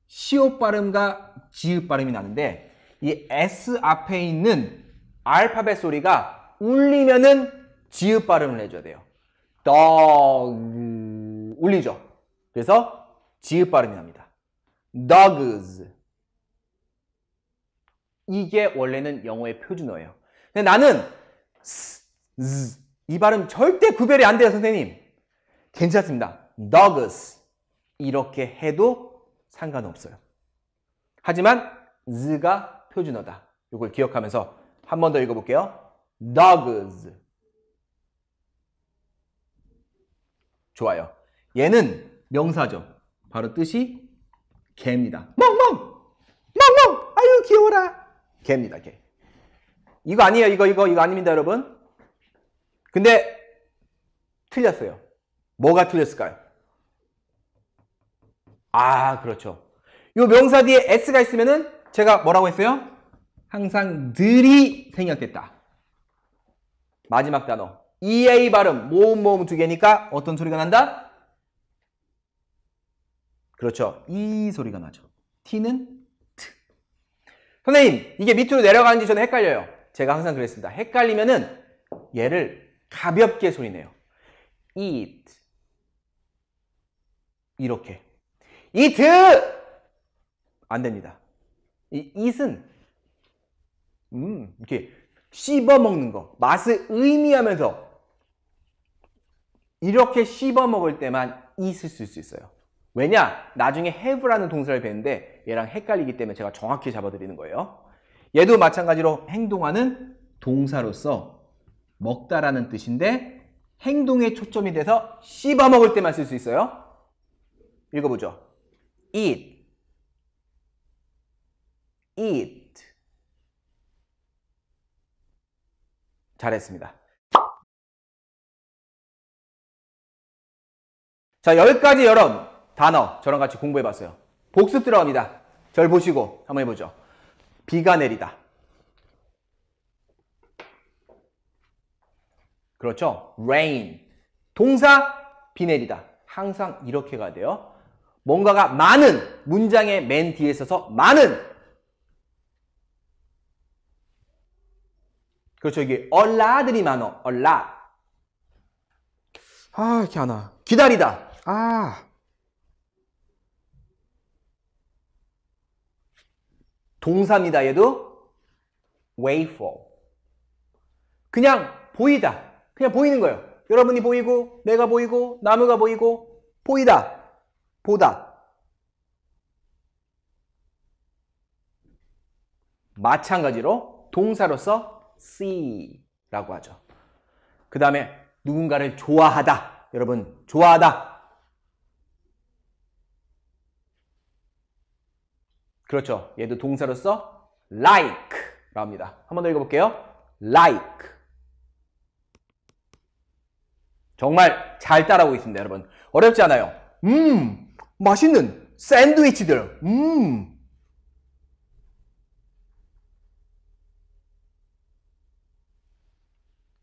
시옷 발음과 지읒 발음이 나는데 이 S 앞에 있는 알파벳 소리가 울리면은 지읒 발음을 해줘야 돼요. dog 울리죠. 그래서 지읒 발음이 납니다. dogs 이게 원래는 영어의 표준어예요. 근데 나는 스, 즈, 이 발음 절대 구별이 안 돼요, 선생님. 괜찮습니다. dogs 이렇게 해도 상관없어요. 하지만 z가 표준어다. 이걸 기억하면서 한 번 더 읽어볼게요. dogs 좋아요. 얘는 명사죠. 바로 뜻이 개입니다. 멍멍! 멍멍! 아유 귀여워라! 개입니다. 개. 이거 아니에요. 이거 이거 이거 아닙니다. 여러분. 근데 틀렸어요. 뭐가 틀렸을까요? 아 그렇죠. 이 명사 뒤에 s가 있으면은 제가 뭐라고 했어요? 항상 들이 생략됐다. 마지막 단어. EA 발음, 모음 모음 두 개니까 어떤 소리가 난다? 그렇죠. 이 소리가 나죠. T는 트. 선생님, 이게 밑으로 내려가는지 저는 헷갈려요. 제가 항상 그랬습니다. 헷갈리면은 얘를 가볍게 소리내요. eat. 이렇게. eat! 안 됩니다. 이 eat은 음, 이렇게 씹어먹는 거, 맛을 의미하면서 이렇게 씹어 먹을 때만 있을 수 있어요. 왜냐? 나중에 have라는 동사를 뵀는데 얘랑 헷갈리기 때문에 제가 정확히 잡아드리는 거예요. 얘도 마찬가지로 행동하는 동사로서 먹다라는 뜻인데 행동에 초점이 돼서 씹어 먹을 때만 쓸 수 있어요. 읽어보죠. eat, eat. 잘했습니다. 자, 10가지 여론, 단어, 저랑 같이 공부해봤어요. 복습 들어갑니다. 절 보시고 한번 해보죠. 비가 내리다. 그렇죠? rain. 동사, 비 내리다. 항상 이렇게 가야 돼요. 뭔가가 많은, 문장의 맨 뒤에 있어서 많은. 그렇죠. 이게 얼라들이 많어. 얼라. 아, 이렇게 하나. 기다리다. 아! 동사입니다. 얘도 wayful. 그냥 보이다. 그냥 보이는 거예요. 여러분이 보이고 내가 보이고 나무가 보이고 보이다. 보다. 마찬가지로 동사로서 see라고 하죠. 그 다음에 누군가를 좋아하다. 여러분 좋아하다. 그렇죠. 얘도 동사로서 like라 합니다. 한번 더 읽어볼게요. like. 정말 잘 따라오고 있습니다, 여러분. 어렵지 않아요. 음, 맛있는 샌드위치들. 음.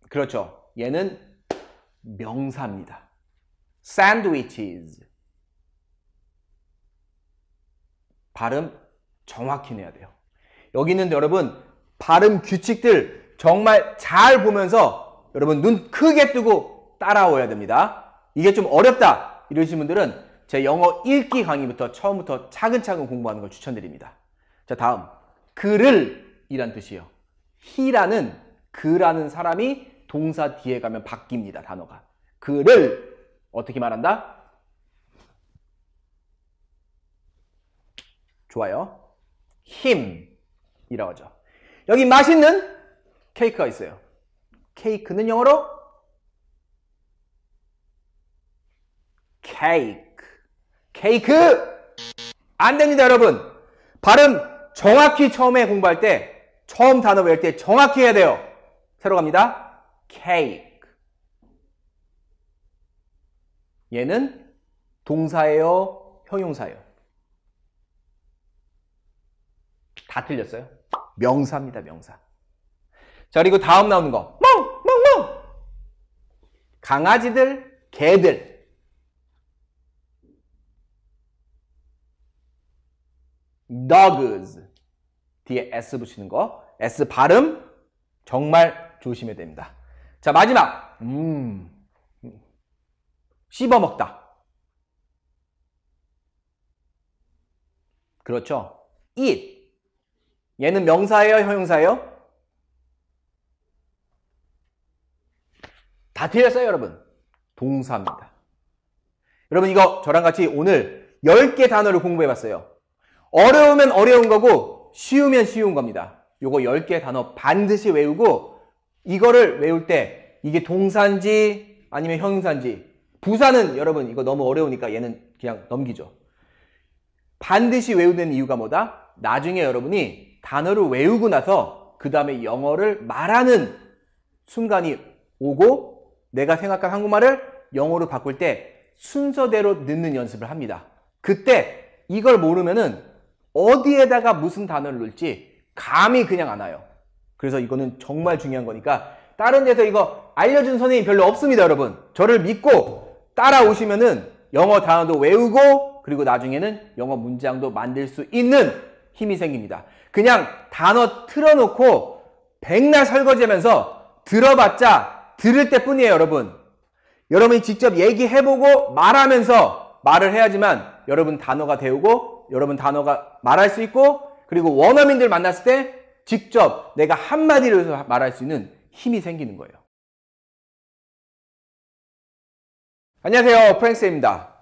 그렇죠. 얘는 명사입니다. 샌드위치즈. 발음 정확히 내야 돼요. 여기 있는 여러분 발음 규칙들 정말 잘 보면서 여러분 눈 크게 뜨고 따라와야 됩니다. 이게 좀 어렵다 이러신 분들은 제 영어 읽기 강의부터 처음부터 차근차근 공부하는 걸 추천드립니다. 자 다음 그를 이란 뜻이에요. 히라는 그라는 사람이 동사 뒤에 가면 바뀝니다 단어가. 그를 어떻게 말한다? 좋아요. 힘이라고 하죠. 여기 맛있는 케이크가 있어요. 케이크는 영어로 케이크. 케이크! 안 됩니다, 여러분. 발음 정확히 처음에 공부할 때, 처음 단어 외울 때 정확히 해야 돼요. 새로 갑니다. 케이크. 얘는 동사예요, 형용사예요. 다 틀렸어요. 명사입니다, 명사. 자, 그리고 다음 나오는 거. 멍! 멍! 멍! 강아지들, 개들. d 그 g 뒤에 s 붙이는 거. s 발음 정말 조심해야 됩니다. 자, 마지막. 음. 씹어 먹다. 그렇죠? eat. 얘는 명사예요? 형용사예요? 다 틀렸어요, 여러분. 동사입니다. 여러분, 이거 저랑 같이 오늘 10개 단어를 공부해봤어요. 어려우면 어려운 거고, 쉬우면 쉬운 겁니다. 이거 10개 단어 반드시 외우고, 이거를 외울 때, 이게 동사인지, 아니면 형용사인지, 부사는 여러분, 이거 너무 어려우니까 얘는 그냥 넘기죠. 반드시 외우는 이유가 뭐다? 나중에 여러분이 단어를 외우고 나서 그 다음에 영어를 말하는 순간이 오고 내가 생각한 한국말을 영어로 바꿀 때 순서대로 넣는 연습을 합니다. 그때 이걸 모르면은 어디에다가 무슨 단어를 넣을지 감이 그냥 안 와요. 그래서 이거는 정말 중요한 거니까 다른 데서 이거 알려준 선생님 별로 없습니다, 여러분. 저를 믿고 따라오시면은 영어 단어도 외우고 그리고 나중에는 영어 문장도 만들 수 있는 힘이 생깁니다. 그냥 단어 틀어놓고 백날 설거지하면서 들어봤자 들을 때뿐이에요, 여러분. 여러분이 직접 얘기해보고 말하면서 말을 해야지만 여러분 단어가 배우고 여러분 단어가 말할 수 있고 그리고 원어민들 만났을 때 직접 내가 한마디로 해서 말할 수 있는 힘이 생기는 거예요. 안녕하세요. 프랭스입니다.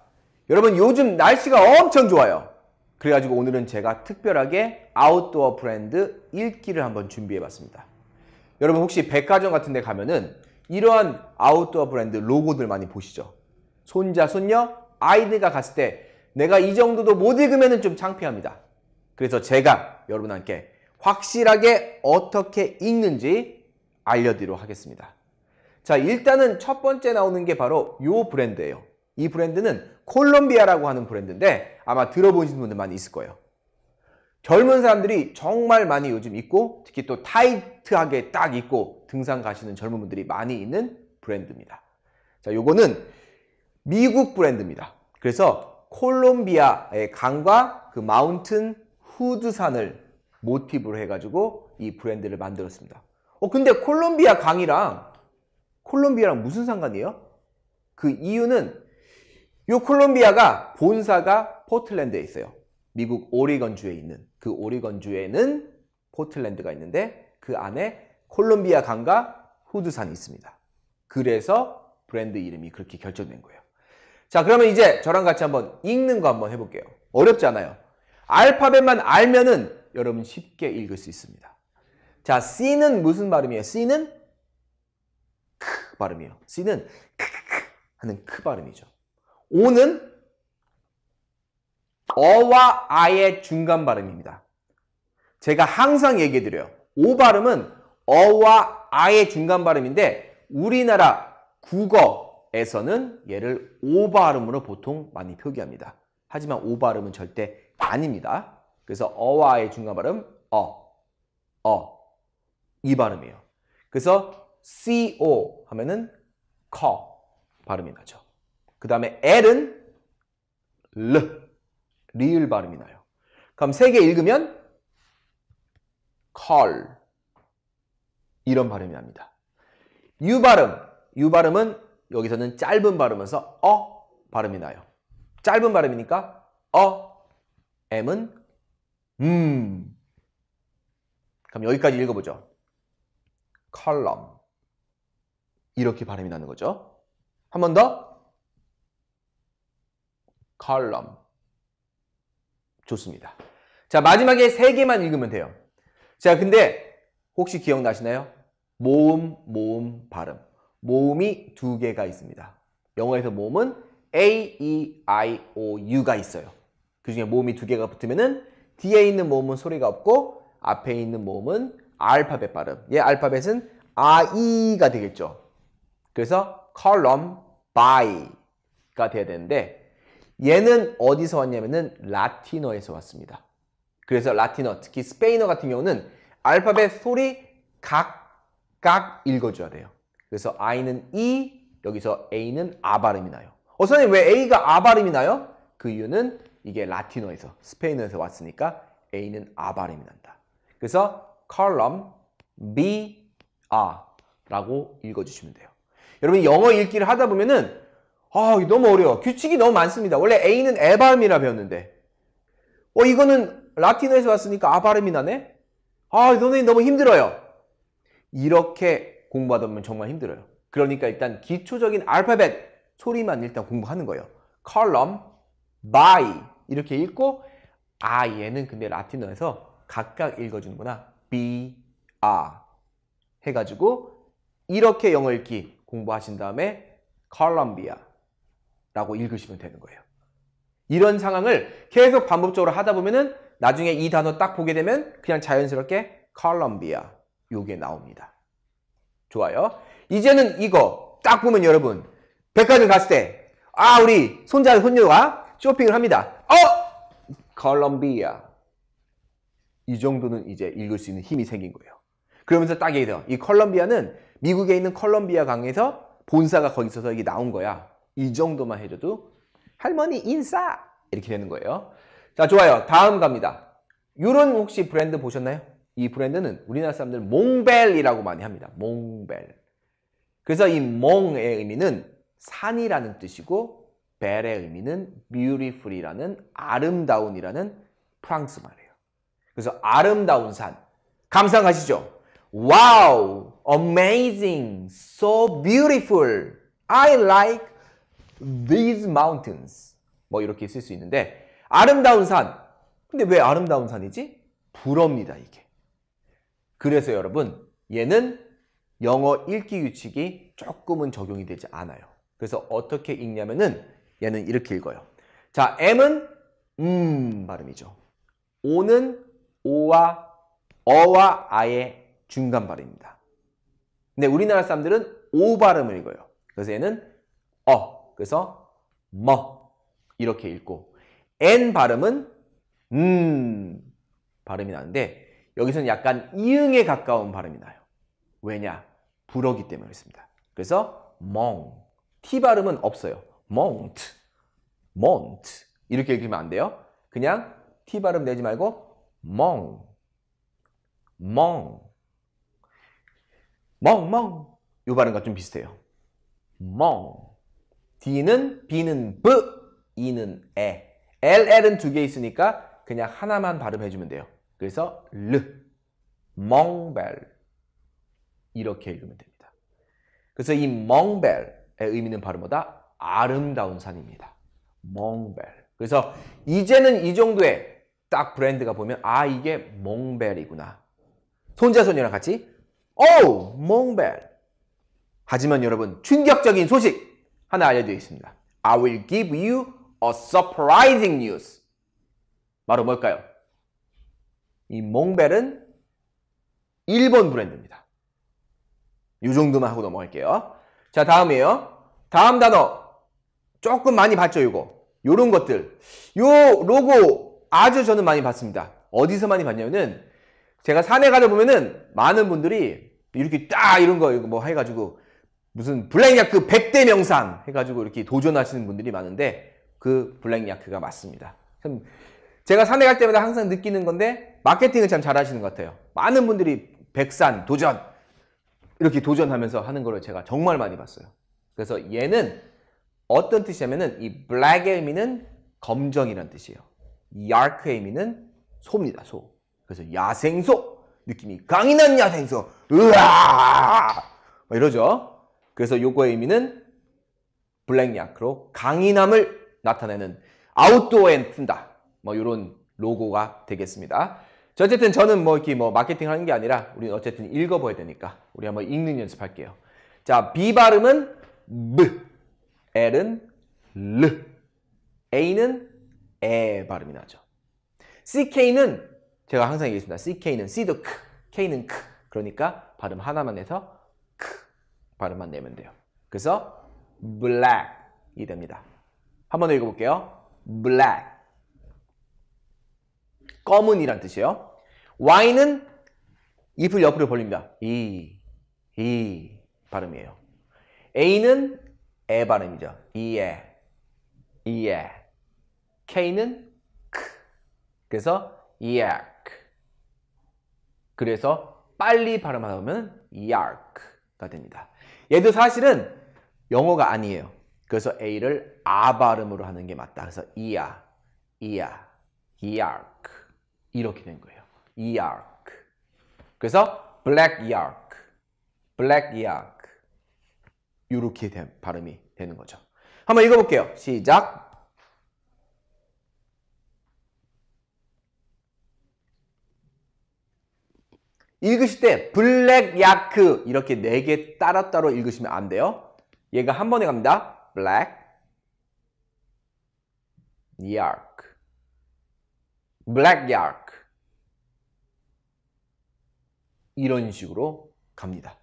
여러분 요즘 날씨가 엄청 좋아요. 그래가지고 오늘은 제가 특별하게 아웃도어 브랜드 읽기를 한번 준비해 봤습니다. 여러분 혹시 백화점 같은 데 가면은 이러한 아웃도어 브랜드 로고들 많이 보시죠. 손자, 손녀, 아이들과 갔을 때 내가 이 정도도 못 읽으면 좀 창피합니다. 그래서 제가 여러분한테 확실하게 어떻게 읽는지 알려드리도록 하겠습니다. 자, 일단은 첫 번째 나오는 게 바로 이 브랜드예요. 이 브랜드는 콜롬비아라고 하는 브랜드인데 아마 들어보신 분들 많이 있을 거예요. 젊은 사람들이 정말 많이 요즘 있고 특히 또 타이트하게 딱 입고 등산 가시는 젊은 분들이 많이 있는 브랜드입니다. 자, 요거는 미국 브랜드입니다. 그래서 콜롬비아의 강과 그 마운튼 후드산을 모티브로 해가지고 이 브랜드를 만들었습니다. 어, 근데 콜롬비아 강이랑 콜롬비아랑 무슨 상관이에요? 그 이유는 요 콜롬비아가 본사가 포틀랜드에 있어요. 미국 오리건주에 있는 그 오리건주에는 포틀랜드가 있는데 그 안에 콜롬비아 강과 후드산이 있습니다. 그래서 브랜드 이름이 그렇게 결정된 거예요. 자 그러면 이제 저랑 같이 한번 읽는 거 한번 해볼게요. 어렵지 않아요. 알파벳만 알면은 여러분 쉽게 읽을 수 있습니다. 자 C는 무슨 발음이에요? C는 크 발음이에요. C는 크 하는 크 발음이죠. O는 어와 아의 중간 발음입니다. 제가 항상 얘기해 드려요. 오 발음은 어와 아의 중간 발음인데 우리나라 국어에서는 얘를 오 발음으로 보통 많이 표기합니다. 하지만 오 발음은 절대 아닙니다. 그래서 어와 아의 중간 발음 어, 어이 발음이에요. 그래서 co 하면은 커 발음이 나죠. 그 다음에 l은 르 리을 발음이 나요. 그럼 세 개 읽으면 call 이런 발음이 납니다. 유 발음, 유 발음은 여기서는 짧은 발음에서 어 발음이 나요. 짧은 발음이니까 어, m은 음. 그럼 여기까지 읽어보죠. 컬럼 이렇게 발음이 나는 거죠. 한 번 더. 컬럼 좋습니다. 자, 마지막에 세 개만 읽으면 돼요. 자, 근데 혹시 기억나시나요? 모음, 모음, 발음. 모음이 두 개가 있습니다. 영어에서 모음은 A, E, I, O, U가 있어요. 그 중에 모음이 두 개가 붙으면은 뒤에 있는 모음은 소리가 없고 앞에 있는 모음은 알파벳 발음. 얘 예, 알파벳은 I가 되겠죠. 그래서 column by가 돼야 되는데 얘는 어디서 왔냐면은 라틴어에서 왔습니다. 그래서 라틴어, 특히 스페인어 같은 경우는 알파벳 소리 각, 각 읽어줘야 돼요. 그래서 I는 E, 여기서 A는 아 발음이 나요. 어, 선생님 왜 A가 아 발음이 나요? 그 이유는 이게 라틴어에서, 스페인어에서 왔으니까 A는 아 발음이 난다. 그래서 column B, R라고 읽어주시면 돼요. 여러분 영어 읽기를 하다 보면은 아 너무 어려워 규칙이 너무 많습니다 원래 A는 에 발음이라 배웠는데 어 이거는 라틴어에서 왔으니까 아 발음이 나네 아 너네 너무 힘들어요 이렇게 공부하다 보면 정말 힘들어요 그러니까 일단 기초적인 알파벳 소리만 일단 공부하는 거예요 column, by 이렇게 읽고 아 얘는 근데 라틴어에서 각각 읽어주는구나 b, r 해가지고 이렇게 영어 읽기 공부하신 다음에 컬럼비아 라고 읽으시면 되는 거예요. 이런 상황을 계속 반복적으로 하다 보면은 나중에 이 단어 딱 보게 되면 그냥 자연스럽게 컬럼비아 요게 나옵니다. 좋아요. 이제는 이거 딱 보면 여러분 백화점 갔을 때 아 우리 손자 손녀가 쇼핑을 합니다. 어 컬럼비아 이 정도는 이제 읽을 수 있는 힘이 생긴 거예요. 그러면서 딱 얘기해요. 이 컬럼비아는 미국에 있는 컬럼비아 강에서 본사가 거기 있어서 이게 나온 거야. 이 정도만 해줘도 할머니 인싸 이렇게 되는 거예요. 자 좋아요. 다음 갑니다. 이런 혹시 브랜드 보셨나요? 이 브랜드는 우리나라 사람들 몽벨이라고 많이 합니다. 몽벨. 그래서 이 몽의 의미는 산이라는 뜻이고 벨의 의미는 beautiful이라는 아름다운이라는 프랑스 말이에요. 그래서 아름다운 산. 감상하시죠. 와우, wow, amazing, so beautiful. I like these mountains 뭐 이렇게 쓸 수 있는데 아름다운 산 근데 왜 아름다운 산이지? 불어입니다 이게 그래서 여러분 얘는 영어 읽기 규칙이 조금은 적용이 되지 않아요 그래서 어떻게 읽냐면은 얘는 이렇게 읽어요 자 M은 음 발음이죠 O는 O와 어와 아의 중간 발음입니다 근데 우리나라 사람들은 오 발음을 읽어요 그래서 얘는 어 그래서 머 이렇게 읽고 n 발음은 음 발음이 나는데 여기서는 약간 이응에 가까운 발음이 나요. 왜냐? 불어기 때문에 그렇습니다. 그래서 멍. t 발음은 없어요. 멍트, 멍트 이렇게 읽으면 안 돼요. 그냥 t 발음 내지 말고 멍, 멍, 멍멍 이 발음과 좀 비슷해요. 멍. D는 B는 B, E는 E. L, L은 두 개 있으니까 그냥 하나만 발음해주면 돼요. 그래서 르, 멍벨 이렇게 읽으면 됩니다. 그래서 이 멍벨의 의미는 바로 뭐다? 아름다운 산입니다. 멍벨. 그래서 이제는 이정도의딱 브랜드가 보면 아 이게 멍벨이구나. 손자손이랑 같이 오 멍벨. 하지만 여러분 충격적인 소식 하나 알려드리겠습니다. I will give you a surprising news. 바로 뭘까요? 이 몽벨은 일본 브랜드입니다. 이 정도만 하고 넘어갈게요. 자, 다음이에요. 다음 단어. 조금 많이 봤죠, 이거. 요런 것들. 요 로고 아주 저는 많이 봤습니다. 어디서 많이 봤냐면은 제가 산에 가다 보면은 많은 분들이 이렇게 딱 이런 거 이거 뭐 해가지고 무슨 블랙야크 100대 명상 해가지고 이렇게 도전하시는 분들이 많은데 그 블랙야크가 맞습니다. 참 제가 산에 갈 때마다 항상 느끼는 건데 마케팅을 참 잘하시는 것 같아요. 많은 분들이 백산 도전 이렇게 도전하면서 하는 거를 제가 정말 많이 봤어요. 그래서 얘는 어떤 뜻이냐면은 이 블랙 의 의미는 검정이란 뜻이에요. y a r 의 의미는 소입니다. 소. 그래서 야생소 느낌이 강인한 야생소. 으아 이러죠. 그래서 요거의 의미는 블랙야크로 강인함을 나타내는 아웃도어엔 튼다. 뭐요런 로고가 되겠습니다. 어쨌든 저는 뭐 이렇게 뭐 마케팅 하는 게 아니라 우리는 어쨌든 읽어봐야 되니까 우리 한번 읽는 연습할게요. 자, B 발음은 B, L은 L, A는 에 발음이 나죠. CK는 제가 항상 얘기했습니다. CK는 C도 크, K는 크. 그러니까 발음 하나만 해서 발음만 내면 돼요. 그래서 black이 됩니다. 한번 읽어볼게요. black 검은이란 뜻이에요. Y는 입을 옆으로 벌립니다. 이, 이 발음이에요. A는 에 발음이죠. 이에, 이에. K는 크. 그래서 약. 그래서 빨리 발음하다 보면 야크가 됩니다. 얘도 사실은 영어가 아니에요. 그래서 A를 아 발음으로 하는 게 맞다. 그래서 이야, 이야, 이아크 이렇게 된 거예요. 이아크 그래서 black yark, black yark 이렇게 된, 발음이 되는 거죠. 한번 읽어볼게요. 시작. 읽으실 때 블랙 야크 이렇게 네 개 따로따로 읽으시면 안 돼요. 얘가 한 번에 갑니다. 블랙 야크 블랙 야크 이런 식으로 갑니다.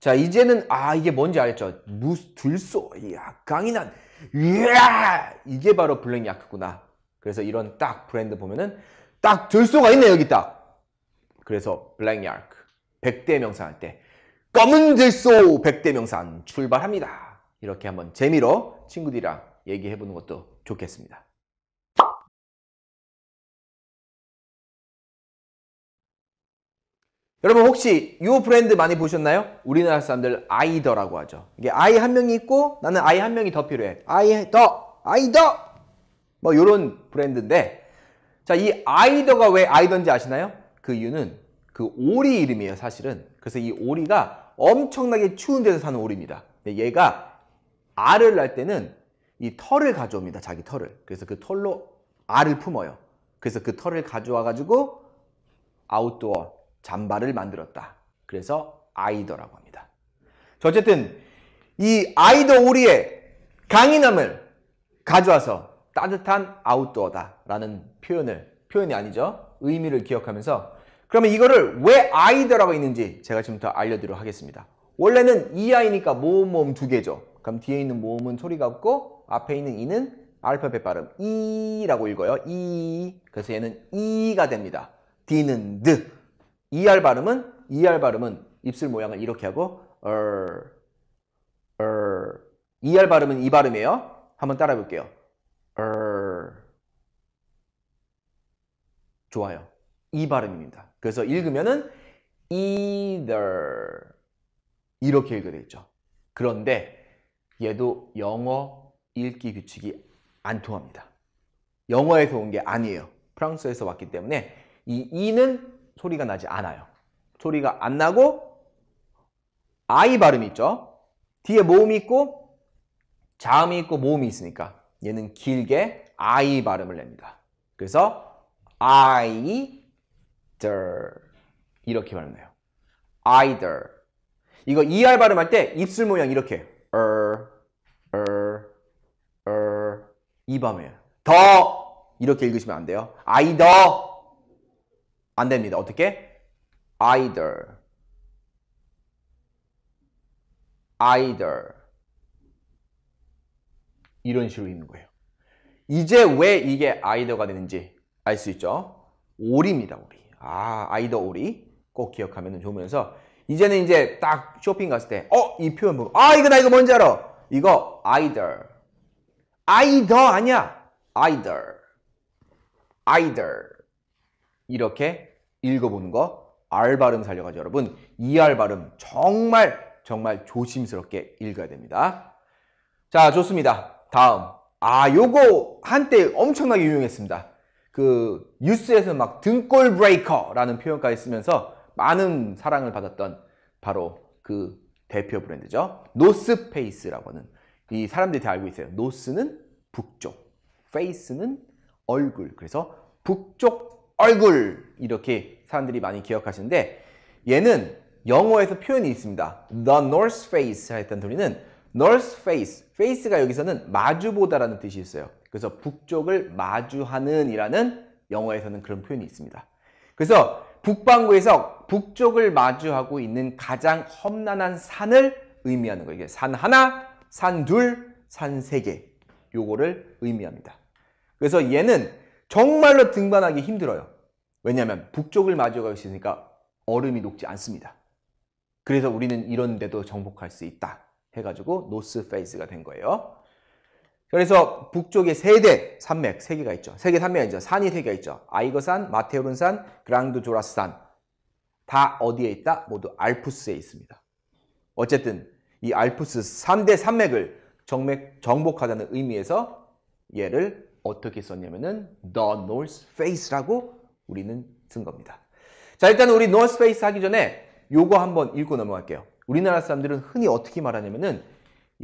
자 이제는 아 이게 뭔지 알죠? 겠 무스 둘소야 강인한 이야 이게 바로 블랙 야크구나. 그래서 이런 딱 브랜드 보면은 딱둘소가 있네 여기 딱. 그래서 블랭야크 백대명사 할때 검은 들소 백대명사 출발합니다. 이렇게 한번 재미로 친구들이랑 얘기해보는 것도 좋겠습니다. 여러분 혹시 요 브랜드 많이 보셨나요? 우리나라 사람들 아이더라고 하죠. 이게 아이 한 명이 있고 나는 아이 한 명이 더 필요해. 아이더, 아이더 뭐 요런 브랜드인데 자이 아이더가 왜아이던지 아시나요? 그 이유는 그 오리 이름이에요 사실은 그래서 이 오리가 엄청나게 추운 데서 사는 오리입니다 얘가 알을 낳을 때는 이 털을 가져옵니다 자기 털을 그래서 그 털로 알을 품어요 그래서 그 털을 가져와 가지고 아웃도어 잠바를 만들었다 그래서 아이더라고 합니다 어쨌든 이 아이더 오리의 강인함을 가져와서 따뜻한 아웃도어다라는 표현을 표현이 아니죠 의미를 기억하면서 그러면 이거를 왜 아이더라고 있는지 제가 지금부터 알려드리도록 하겠습니다. 원래는 이아이니까 모음 모음 두 개죠. 그럼 뒤에 있는 모음은 소리가 없고 앞에 있는 이는 알파벳 발음 이라고 읽어요. 이 e. 그래서 얘는 이가 됩니다. D는 드 ER 발음은 ER 발음은 입술 모양을 이렇게 하고 얼, 얼. ER 발음은 이 발음이에요. 한번 따라 볼게요. 얼. 좋아요. 이 발음입니다. 그래서 읽으면은 either 이렇게 읽게 돼 있죠. 그런데 얘도 영어 읽기 규칙이 안 통합니다. 영어에서 온 게 아니에요. 프랑스에서 왔기 때문에 이 이는 소리가 나지 않아요. 소리가 안 나고 아이 발음이 있죠. 뒤에 모음이 있고 자음이 있고 모음이 있으니까 얘는 길게 아이 발음을 냅니다. 그래서 아이 either 이렇게 발음해요. either 이거 er 발음할 때 입술 모양 이렇게 er er er 이 밤에 더 이렇게 읽으시면 안 돼요. either 안 됩니다. 어떻게? either either 이런 식으로 읽는 거예요. 이제 왜 이게 아이더가 되는지 알 수 있죠? 오리입니다, 오리. 아, 아이더 오리 꼭 기억하면 좋으면서 이제는 이제 딱 쇼핑 갔을 때 어, 이 표현 보고 아, 이거 나 이거 뭔지 알아. 이거 either. either 아니야. either. either. 이렇게 읽어보는 거 R 발음 살려가지고 여러분 ER 발음 정말 정말 조심스럽게 읽어야 됩니다. 자 좋습니다. 다음 아 요거 한때 엄청나게 유용했습니다. 그 뉴스에서 막 등골 브레이커라는 표현까지 쓰면서 많은 사랑을 받았던 바로 그 대표 브랜드죠. 노스페이스라고 하는 이 사람들이 다 알고 있어요. 노스는 북쪽, 페이스는 얼굴. 그래서 북쪽 얼굴 이렇게 사람들이 많이 기억하시는데 얘는 영어에서 표현이 있습니다. The North Face 했던 소리는 North Face, face가 여기서는 마주보다라는 뜻이 있어요. 그래서 북쪽을 마주하는 이라는 영어에서는 그런 표현이 있습니다. 그래서 북반구에서 북쪽을 마주하고 있는 가장 험난한 산을 의미하는 거예요. 이게 산 하나, 산 둘, 산 세 개. 요거를 의미합니다. 그래서 얘는 정말로 등반하기 힘들어요. 왜냐하면 북쪽을 마주하고 있으니까 얼음이 녹지 않습니다. 그래서 우리는 이런 데도 정복할 수 있다 해가지고 노스 페이스가 된 거예요. 그래서 북쪽에 세 대 산맥 세 개가 있죠. 세 개 산맥이 아죠 산이 세 개가 있죠. 아이거산, 마테오른산, 그랑드 조라스산 다 어디에 있다? 모두 알프스에 있습니다. 어쨌든 이 알프스 3대 산맥을 정맥, 정복하다는 의미에서 얘를 어떻게 썼냐면은 The North Face라고 우리는 쓴 겁니다. 자 일단 우리 North Face 하기 전에 요거 한번 읽고 넘어갈게요. 우리나라 사람들은 흔히 어떻게 말하냐면은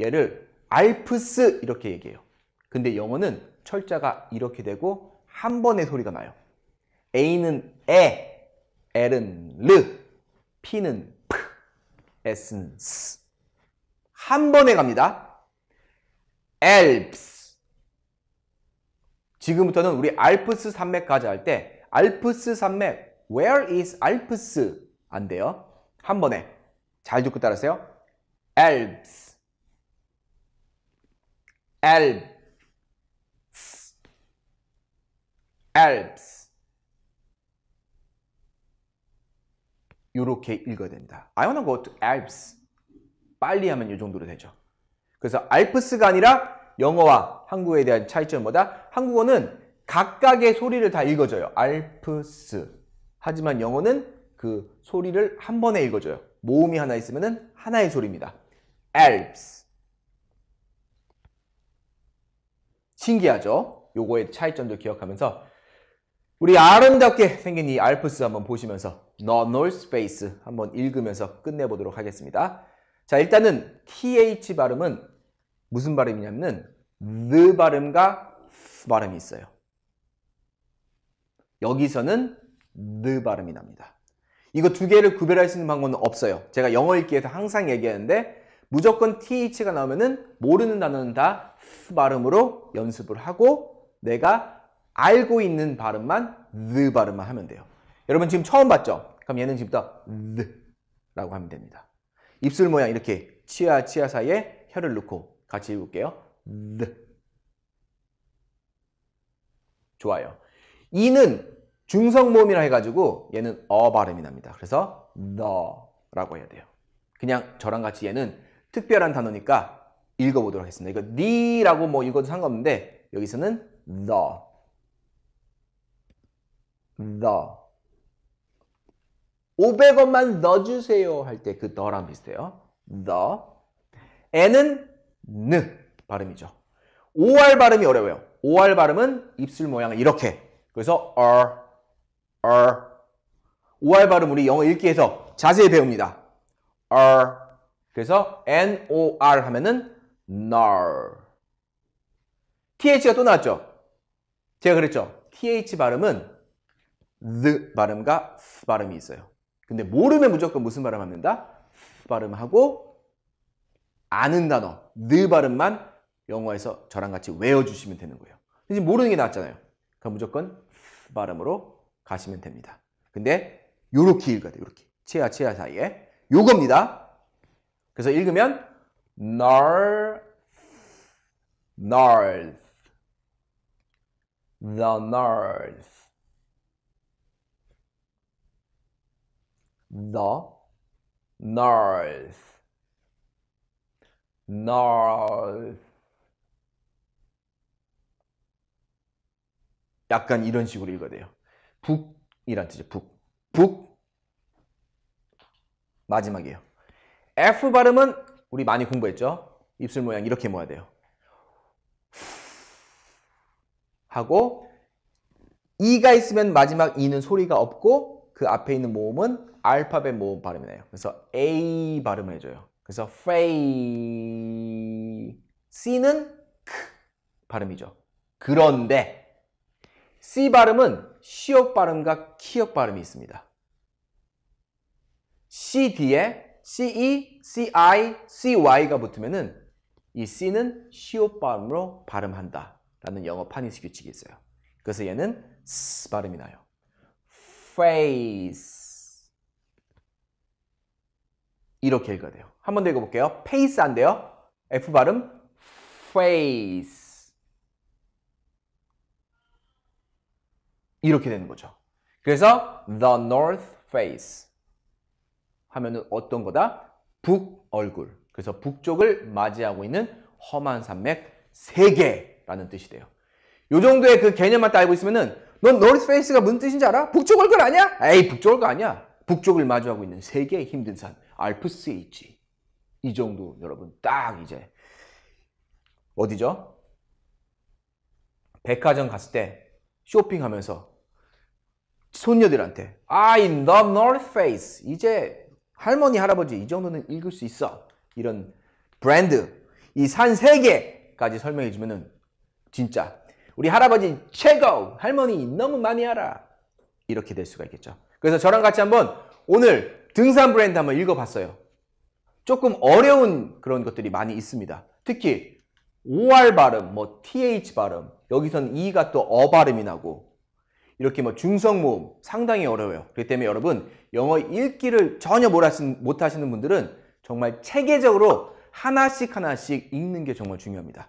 얘를 알프스 이렇게 얘기해요. 근데 영어는 철자가 이렇게 되고 한 번의 소리가 나요. A는 에, L은 르, P는 프, S는 스. 한 번에 갑니다. a 프 p 지금부터는 우리 알프스 산맥까지 할 때 알프스 산맥 Where is 알프스? 안 돼요. 한 번에 잘 듣고 따라하세요. a 프 p Alps, Alps. 이렇게 읽어야 된다. I wanna go to Alps. 빨리 하면 이 정도로 되죠. 그래서 알프스가 아니라 영어와 한국어에 대한 차이점은 뭐다? 한국어는 각각의 소리를 다 읽어줘요. 알프스. 하지만 영어는 그 소리를 한 번에 읽어줘요. 모음이 하나 있으면 하나의 소리입니다. Alps. 신기하죠? 요거의 차이점도 기억하면서 우리 아름답게 생긴 이 알프스 한번 보시면서 너 h 스페이스 한번 읽으면서 끝내보도록 하겠습니다. 자 일단은 TH 발음은 무슨 발음이냐면 느 발음과 발음이 있어요. 여기서는 느 발음이 납니다. 이거 두 개를 구별할 수 있는 방법은 없어요. 제가 영어 읽기에서 항상 얘기하는데 무조건 th가 나오면은 모르는 단어는 다스 발음으로 연습을 하고 내가 알고 있는 발음만 느 발음만 하면 돼요. 여러분 지금 처음 봤죠? 그럼 얘는 지금부터 느 라고 하면 됩니다. 입술 모양 이렇게 치아 치아 사이에 혀를 넣고 같이 읽을게요. 느 좋아요. 이는 중성 모음이라 해가지고 얘는 어 발음이 납니다. 그래서 너 라고 해야 돼요. 그냥 저랑 같이 얘는 특별한 단어니까 읽어보도록 하겠습니다. 이거 니라고뭐 읽어도 상관없는데 여기서는 the, the 500원만 넣어주세요 할 때그 더랑 비슷해요. the n은 느 발음이죠. OR 발음이 어려워요. OR 발음은 입술 모양을 이렇게 그래서 r, r OR 발음 우리 영어 읽기에서 자세히 배웁니다. r er, 그래서 N-O-R 하면은 n o r TH가 또 나왔죠? 제가 그랬죠? TH 발음은 the 발음과 th 발음이 있어요. 근데 모르면 무조건 무슨 발음 합니다? 발음하고 아는 단어, the 발음만 영어에서 저랑 같이 외워주시면 되는 거예요. 이제 모르는 게나왔잖아요 그럼 무조건 th 발음으로 가시면 됩니다. 근데 요렇게 읽어야 돼요. 요렇게. 치아 치아 사이에 요겁니다. 그래서 읽으면 north, north, the north, the north, north. 약간 이런 식으로 읽어야 돼요. 북이란 뜻이죠. 북. 북. 마지막이에요. F 발음은 우리 많이 공부했죠? 입술 모양 이렇게 모아야 돼요. 하고 E가 있으면 마지막 E는 소리가 없고 그 앞에 있는 모음은 알파벳 모음 발음이 네요 그래서 A 발음을 해줘요. 그래서 f a s e C는 크 발음이죠. 그런데 C 발음은 시역 발음과 키역 발음이 있습니다. C 뒤에 CE, CI, CY가 붙으면은 이 C는 시옷 발음으로 발음한다. 라는 영어 파니스 규칙이 있어요. 그래서 얘는 S 발음이 나요. face. 이렇게 읽어돼요. 한 번 더 읽어볼게요. f a c e 안 돼요. F 발음. face. 이렇게 되는 거죠. 그래서 the north face. 하면은 어떤 거다? 북 얼굴. 그래서 북쪽을 맞이하고 있는 험한 산맥 3개라는 뜻이 돼요. 요 정도의 그 개념만 딱 알고 있으면은 넌 노스페이스가 무슨 뜻인지 알아? 북쪽 얼굴 아니야? 에이 북쪽 얼굴 아니야. 북쪽을 마주하고 있는 세계의 힘든 산 알프스에 있지. 이 정도 여러분 딱 이제 어디죠? 백화점 갔을 때 쇼핑하면서 손녀들한테 I love North Face 이제 할머니, 할아버지 이 정도는 읽을 수 있어. 이런 브랜드, 이 산 세 개까지 설명해 주면은 진짜 우리 할아버지 최고, 할머니 너무 많이 알아. 이렇게 될 수가 있겠죠. 그래서 저랑 같이 한번 오늘 등산 브랜드 한번 읽어봤어요. 조금 어려운 그런 것들이 많이 있습니다. 특히 OR 발음, 뭐 TH 발음, 여기서는 E가 또 어 발음이 나고 이렇게 뭐 중성모음 상당히 어려워요. 그렇기 때문에 여러분 영어 읽기를 전혀 못하시는 분들은 정말 체계적으로 하나씩 하나씩 읽는 게 정말 중요합니다.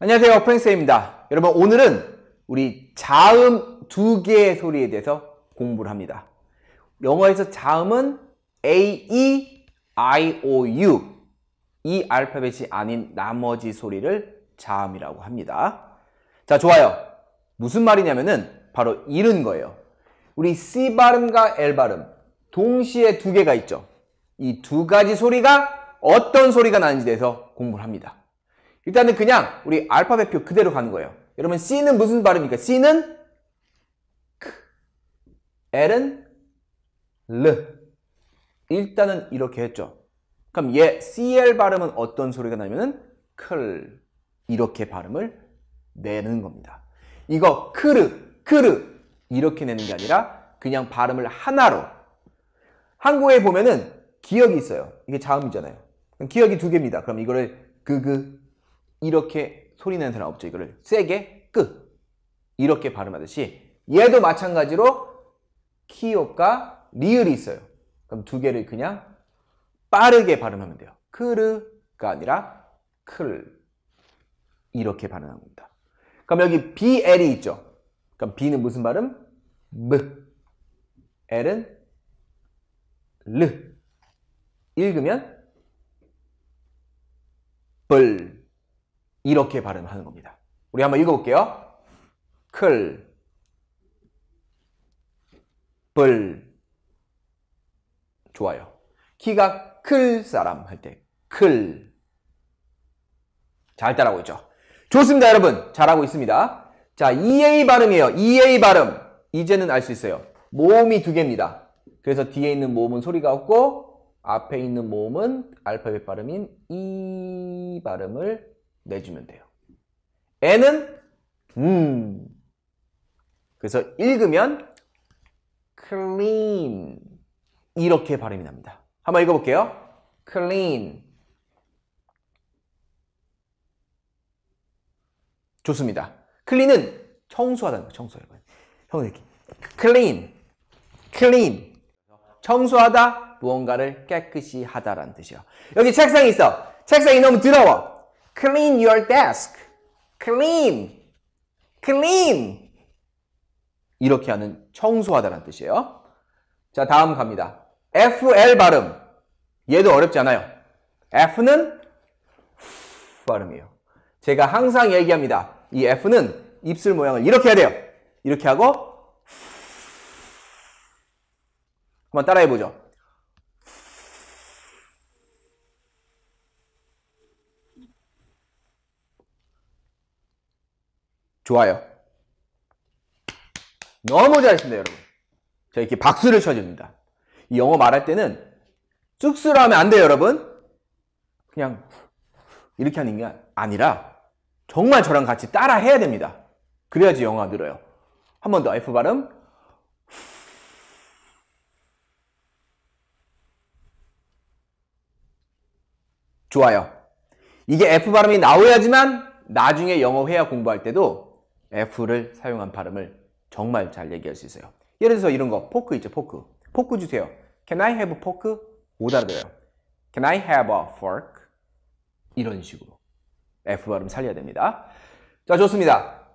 안녕하세요. 프랭스입니다. 여러분 오늘은 우리 자음 두 개의 소리에 대해서 공부를 합니다. 영어에서 자음은 A, E, I, O, U 이 알파벳이 아닌 나머지 소리를 자음이라고 합니다. 자, 좋아요. 무슨 말이냐면은 바로 이른 거예요. 우리 C 발음과 L 발음 동시에 두 개가 있죠. 이 두 가지 소리가 어떤 소리가 나는지 대해서 공부를 합니다. 일단은 그냥 우리 알파벳표 그대로 가는 거예요. 여러분 C는 무슨 발음입니까? C는 크, L은 르. 일단은 이렇게 했죠. 그럼 얘 CL 발음은 어떤 소리가 나면은 클 이렇게 발음을 내는 겁니다. 이거 크르 크르 이렇게 내는 게 아니라 그냥 발음을 하나로 한국에 보면은 기역이 있어요. 이게 자음이잖아요. 기역이 두 개입니다. 그럼 이거를 그그 그 이렇게 소리 내는 사람 없죠. 이거를 세게 끄 이렇게 발음하듯이 얘도 마찬가지로 키읔과 리을이 있어요. 그럼 두 개를 그냥 빠르게 발음하면 돼요. 크르가 아니라 클 이렇게 발음합니다. 그럼 여기 BL이 있죠. 그럼 B는 무슨 발음? B. L은 르. 읽으면 벌. 이렇게 발음하는 겁니다. 우리 한번 읽어볼게요. 클, 벌. 좋아요. 키가 클 사람 할 때 클. 잘 따라오죠. 좋습니다, 여러분. 잘하고 있습니다. 자, EA 발음이에요. EA 발음. 이제는 알 수 있어요. 모음이 두 개입니다. 그래서 뒤에 있는 모음은 소리가 없고 앞에 있는 모음은 알파벳 발음인 이 e 발음을 내주면 돼요. N은 음. 그래서 읽으면 clean 이렇게 발음이 납니다. 한번 읽어볼게요. clean 좋습니다. 클린은 청소하다는 거, 청소. 형은 이렇게 클린, 클린. 청소하다, 무언가를 깨끗이 하다라는 뜻이에요. 여기 책상이 있어. 책상이 너무 더러워. Clean your desk. Clean. Clean. 이렇게 하는 청소하다라는 뜻이에요. 자, 다음 갑니다. FL 발음. 얘도 어렵지 않아요. F는 발음이에요. 제가 항상 얘기합니다. 이 F는 입술 모양을 이렇게 해야 돼요. 이렇게 하고 한번 따라해보죠. 좋아요. 너무 잘하신다 여러분. 자 이렇게 박수를 쳐줍니다. 이 영어 말할 때는 쑥스러워하면 안 돼요, 여러분. 그냥 이렇게 하는 게 아니라 정말 저랑 같이 따라 해야 됩니다. 그래야지 영어 늘어요. 한 번 더 F 발음. 좋아요. 이게 F 발음이 나와야지만 나중에 영어 회화 공부할 때도 F를 사용한 발음을 정말 잘 얘기할 수 있어요. 예를 들어서 이런 거 포크 있죠 포크. 포크 주세요. Can I have a fork? 못 알아들어요. Can I have a fork? 이런 식으로. F 발음 살려야 됩니다. 자, 좋습니다.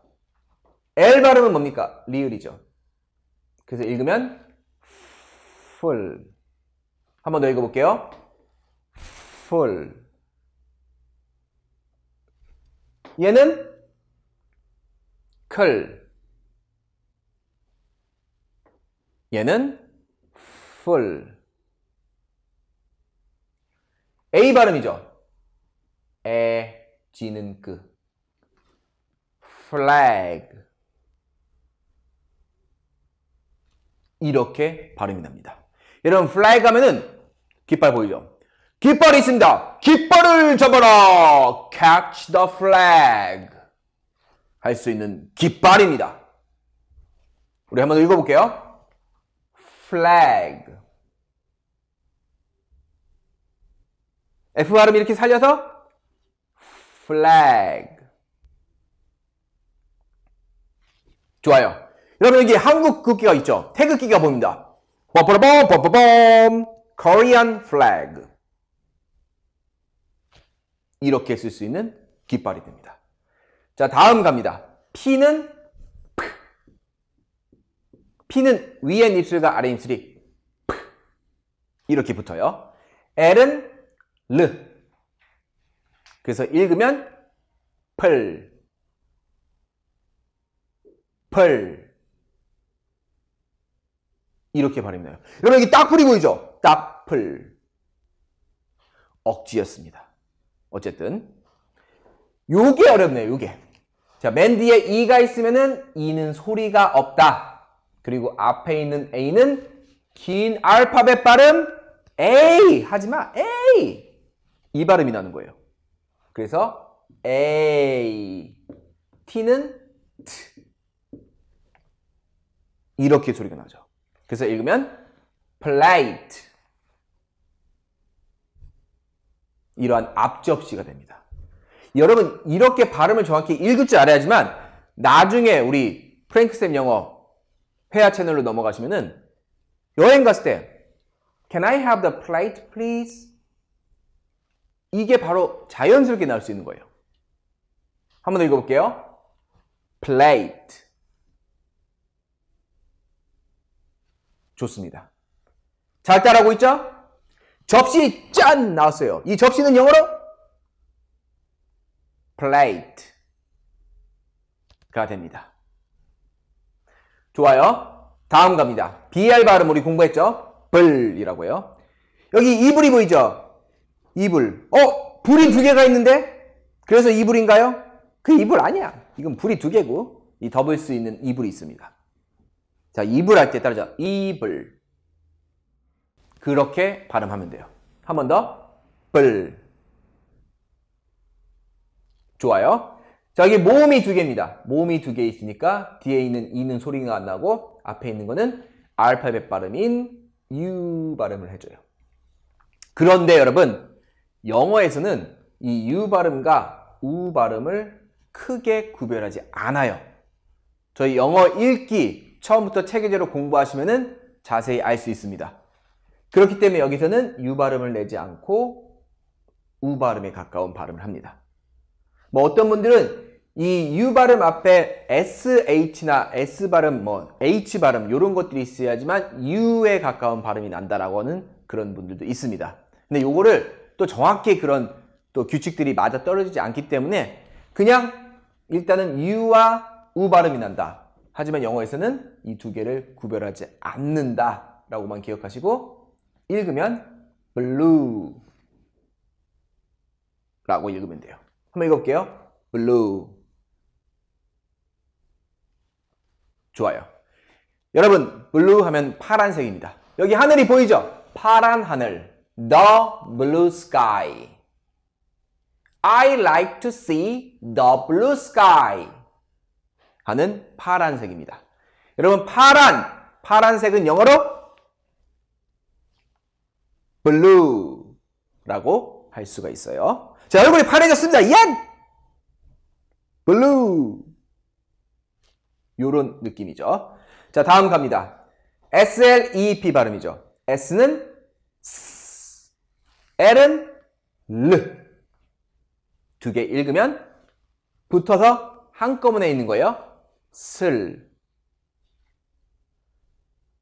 L 발음은 뭡니까? 리을이죠. 그래서 읽으면 full. 한번 더 읽어볼게요. full. 얘는 클. 얘는 full. A 발음이죠. 에. G는 끄. 그 flag 이렇게 발음이 납니다. 여러분 flag 하면은 깃발 보이죠? 깃발이 있습니다. 깃발을 잡아라. catch the flag 할 수 있는 깃발입니다. 우리 한번 읽어볼게요. flag F 발음 이렇게 살려서 flag. 좋아요. 여러분 여기 한국 국기가 있죠? 태극기가 보입니다. 빰빠라밤 빰빠밤 Korean flag. 이렇게 쓸 수 있는 깃발이 됩니다. 자, 다음 갑니다. P는 P. P는 위에 입술과 아래 입술이 P. 이렇게 붙어요. L은 르. 그래서 읽으면 펄, 펄 이렇게 발음해요 여러분 여기 딱풀이 보이죠? 딱풀 억지였습니다. 어쨌든 요게 어렵네요. 요게 자맨 뒤에 이가 있으면은 이는 소리가 없다. 그리고 앞에 있는 a는 긴 알파벳 발음 A 하지마 A 이 발음이 나는 거예요. 그래서 A T는 T 이렇게 소리가 나죠. 그래서 읽으면 plate 이러한 앞접시가 됩니다. 여러분 이렇게 발음을 정확히 읽을 줄 알아야지만 나중에 우리 프랭크쌤 영어 회화 채널로 넘어가시면은 여행 갔을 때 Can I have the plate please? 이게 바로 자연스럽게 나올 수 있는 거예요. 한 번 더 읽어볼게요. plate 좋습니다. 잘 따라하고 있죠? 접시 짠 나왔어요. 이 접시는 영어로 plate가 됩니다. 좋아요. 다음 갑니다. BR 발음 우리 공부했죠? 불이라고요. 여기 이불이 보이죠? 이불. 어? 불이 두 개가 있는데? 그래서 이불인가요? 그 이불 아니야. 이건 불이 두 개고 이 더블 수 있는 이불이 있습니다. 자, 이불 할 때 따르자. 이불. 그렇게 발음하면 돼요. 한 번 더. 불. 좋아요. 자, 이게 모음이 두 개입니다. 모음이 두 개 있으니까 뒤에 있는 이는 소리가 안 나고 앞에 있는 거는 알파벳 발음인 유 발음을 해줘요. 그런데 여러분 영어에서는 이 U 발음과 우 발음을 크게 구별하지 않아요. 저희 영어 읽기 처음부터 체계적으로 공부하시면 자세히 알 수 있습니다. 그렇기 때문에 여기서는 U 발음을 내지 않고 우 발음에 가까운 발음을 합니다. 뭐 어떤 분들은 이 U 발음 앞에 SH나 S 발음, 뭐 H 발음 이런 것들이 있어야지만 U에 가까운 발음이 난다라고 하는 그런 분들도 있습니다. 근데 요거를 또 정확히 그런 또 규칙들이 맞아 떨어지지 않기 때문에 그냥 일단은 유와우 발음이 난다. 하지만 영어에서는 이 두 개를 구별하지 않는다 라고만 기억하시고 읽으면 blue 라고 읽으면 돼요. 한번 읽어볼게요. blue 좋아요. 여러분 블루 하면 파란색입니다. 여기 하늘이 보이죠? 파란 하늘 the blue sky. I like to see the blue sky. 하는 파란색입니다. 여러분 파란, 파란색은 영어로 blue라고 할 수가 있어요. 자, 얼굴이 파래졌습니다. 옌! blue. 요런 느낌이죠. 자, 다음 갑니다. SLEP 발음이죠. S는 S. L은 르. 두 개 읽으면 붙어서 한꺼번에 있는 거예요. 슬,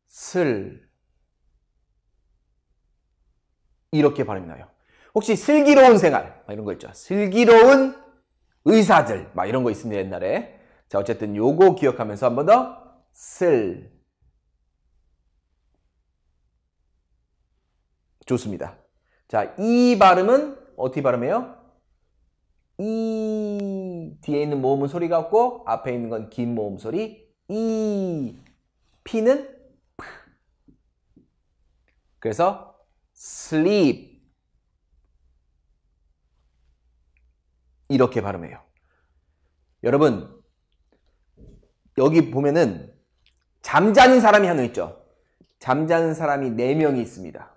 슬. 이렇게 발음이 나요. 혹시 슬기로운 생활, 이런 거 있죠. 슬기로운 의사들, 막 이런 거 있습니다, 옛날에. 자, 어쨌든 요거 기억하면서 한 번 더. 슬. 좋습니다. 자, 이 발음은 어떻게 발음해요? 이 뒤에 있는 모음은 소리 같고 앞에 있는 건 긴 모음 소리 이 피는 푸. 그래서 sleep 이렇게 발음해요. 여러분 여기 보면은 잠자는 사람이 하나 있죠. 잠자는 사람이 4명이 있습니다.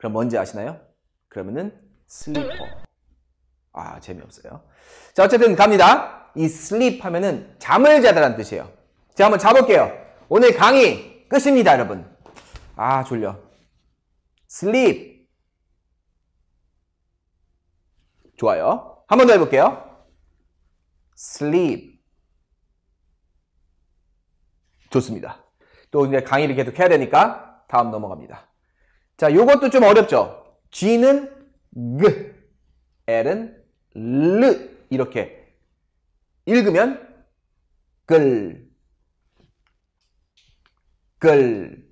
그럼 뭔지 아시나요? 그러면은 슬리퍼. 아, 재미없어요. 자, 어쨌든 갑니다. 이 슬립 하면은 잠을 자다라는 뜻이에요. 자, 한번 잡을게요. 오늘 강의 끝입니다, 여러분. 아, 졸려. 슬립. 좋아요. 한 번 더 해볼게요. 슬립. 좋습니다. 또 이제 강의를 계속 해야 되니까 다음 넘어갑니다. 자, 요것도 좀 어렵죠? G는 G, 그, L은 L 이렇게 읽으면 끌, 끌.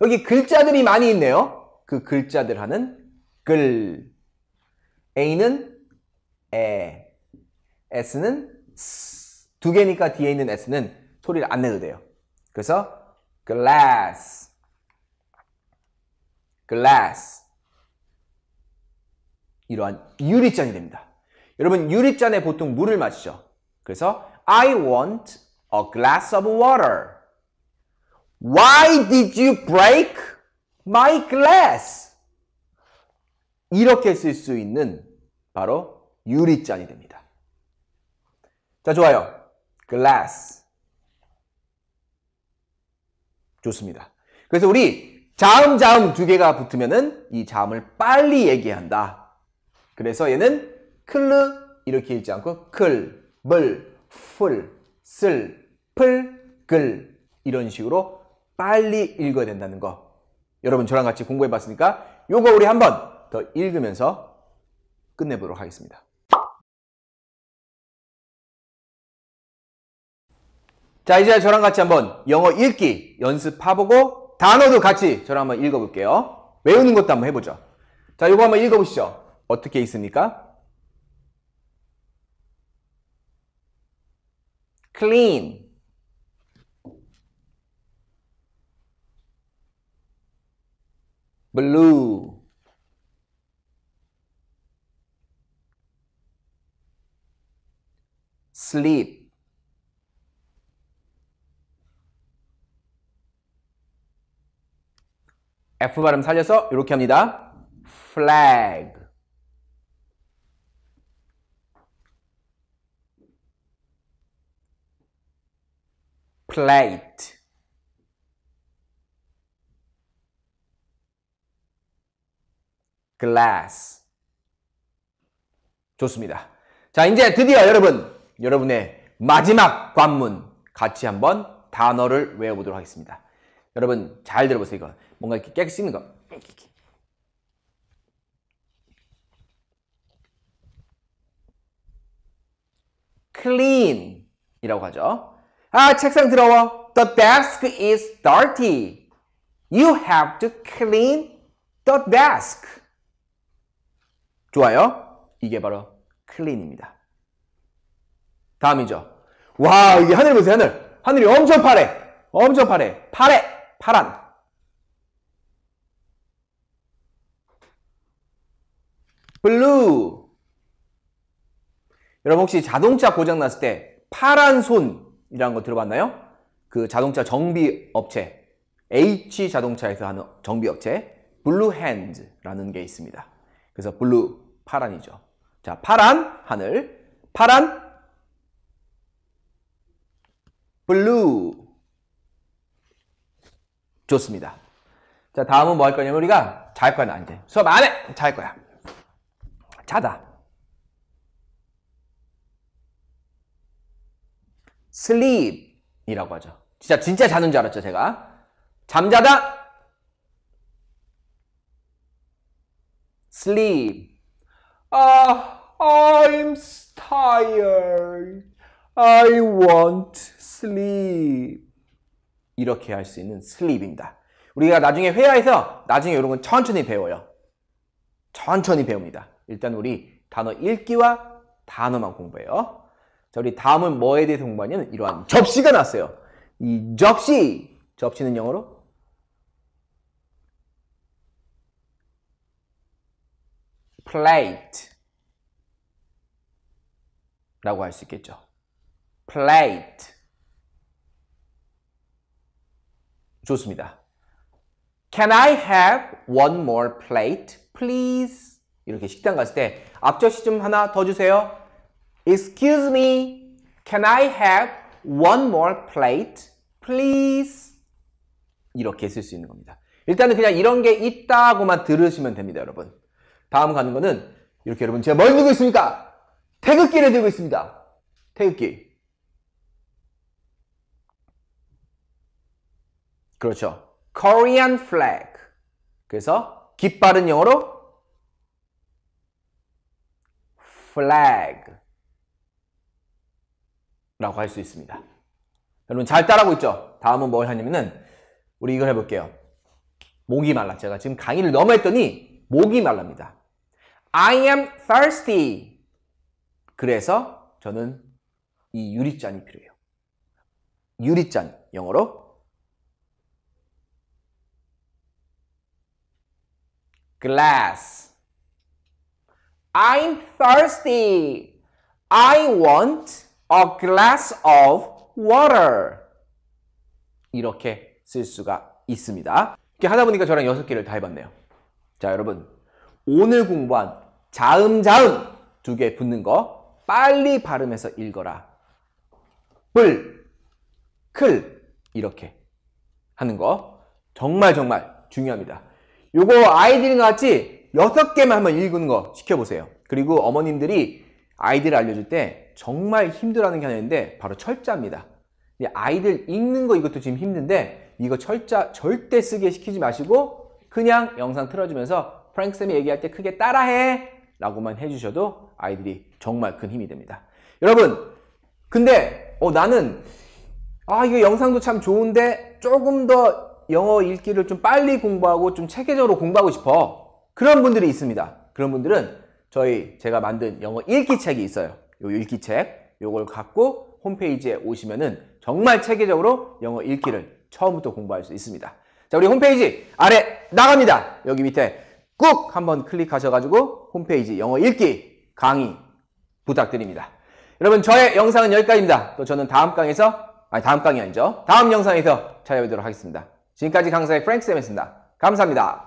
여기 글자들이 많이 있네요. 그 글자들 하는 끌. A는 에, S는 스. 두 개니까 뒤에 있는 S는 소리를 안 내도 돼요. 그래서 glass, glass. 이러한 유리잔이 됩니다. 여러분 유리잔에 보통 물을 마시죠. 그래서 I want a glass of water. Why did you break my glass? 이렇게 쓸 수 있는 바로 유리잔이 됩니다. 자, 좋아요. glass. 좋습니다. 그래서 우리 자음, 자음 두 개가 붙으면은 이 자음을 빨리 얘기한다. 그래서 얘는 클르 이렇게 읽지 않고 클, 물, 풀, 쓸, 풀, 글 이런 식으로 빨리 읽어야 된다는 거. 여러분 저랑 같이 공부해 봤으니까 요거 우리 한번 더 읽으면서 끝내보도록 하겠습니다. 자 이제 저랑 같이 한번 영어 읽기 연습해보고 단어도 같이 저랑 한번 읽어볼게요. 외우는 것도 한번 해보죠. 자, 이거 한번 읽어보시죠. 어떻게 있습니까? clean blue sleep F 발음 살려서 이렇게 합니다. flag plate glass 좋습니다. 자, 이제 드디어 여러분, 여러분의 마지막 관문 같이 한번 단어를 외워보도록 하겠습니다. 여러분 잘 들어보세요 이거 뭔가 이렇게 깨끗이 씻는 거 clean 이라고 하죠 아 책상 더러워 the desk is dirty you have to clean the desk 좋아요 이게 바로 clean입니다 다음이죠 와 이게 하늘 보세요 하늘 하늘이 엄청 파래 엄청 파래 파래 파란 블루 여러분 혹시 자동차 고장 났을 때 파란 손이라는 거 들어봤나요? 그 자동차 정비 업체 H 자동차에서 하는 정비 업체 블루 핸즈라는 게 있습니다. 그래서 블루 파란이죠. 자, 파란 하늘, 파란 블루 좋습니다. 자, 다음은 뭐 할 거냐면 우리가 잘 거야, 나한테 수업 안 해! 잘 거야. 자다. sleep 이라고 하죠. 진짜, 진짜 자는 줄 알았죠, 제가. 잠자다! sleep. 아, I'm tired. I want sleep. 이렇게 할 수 있는 슬립입니다. 우리가 나중에 회화에서 나중에 이런 건 천천히 배워요. 천천히 배웁니다. 일단 우리 단어 읽기와 단어만 공부해요. 자, 우리 다음은 뭐에 대해서 공부하냐면 이러한 접시가 났어요. 이 접시! 접시는 영어로 plate 라고 할 수 있겠죠. plate 좋습니다. Can I have one more plate, please? 이렇게 식당 갔을 때 앞접시 좀 하나 더 주세요. Excuse me, can I have one more plate, please? 이렇게 쓸 수 있는 겁니다. 일단은 그냥 이런 게 있다고만 들으시면 됩니다, 여러분. 다음 가는 거는 이렇게 여러분 제가 뭘 들고 있습니까? 태극기를 들고 있습니다. 태극기. 그렇죠. Korean flag. 그래서 깃발은 영어로 flag 라고 할 수 있습니다. 여러분 잘 따라하고 있죠? 다음은 뭘 하냐면은 우리 이걸 해볼게요. 목이 말라. 제가 지금 강의를 너무 했더니 목이 말랍니다. I am thirsty. 그래서 저는 이 유리잔이 필요해요. 유리잔 영어로 glass. I'm thirsty. I want a glass of water. 이렇게 쓸 수가 있습니다. 이렇게 하다 보니까 저랑 여섯 개를 다 해봤네요. 자, 여러분. 오늘 공부한 자음자음 두 개 붙는 거 빨리 발음해서 읽어라. 뿔, 클 이렇게 하는 거 정말 정말 중요합니다. 요거 아이들과 같이 여섯 개만 한번 읽는 거 시켜보세요. 그리고 어머님들이 아이디를 알려줄 때 정말 힘들어하는 게 하나 있는데 바로 철자입니다. 아이들 읽는 거 이것도 지금 힘든데 이거 철자 절대 쓰게 시키지 마시고 그냥 영상 틀어주면서 프랭크쌤이 얘기할 때 크게 따라해 라고만 해주셔도 아이들이 정말 큰 힘이 됩니다. 여러분 근데 어, 나는 아 이거 영상도 참 좋은데 조금 더 영어 읽기를 좀 빨리 공부하고 좀 체계적으로 공부하고 싶어 그런 분들이 있습니다 그런 분들은 저희 제가 만든 영어 읽기책이 있어요 요 읽기책 요걸 갖고 홈페이지에 오시면은 정말 체계적으로 영어 읽기를 처음부터 공부할 수 있습니다 자 우리 홈페이지 아래 나갑니다 여기 밑에 꾹 한번 클릭하셔가지고 홈페이지 영어 읽기 강의 부탁드립니다 여러분 저의 영상은 여기까지입니다 또 저는 다음 강에서 아니 다음 강의 아니죠 다음 영상에서 찾아뵙도록 하겠습니다 지금까지 강사의 프랭크쌤이었습니다. 감사합니다.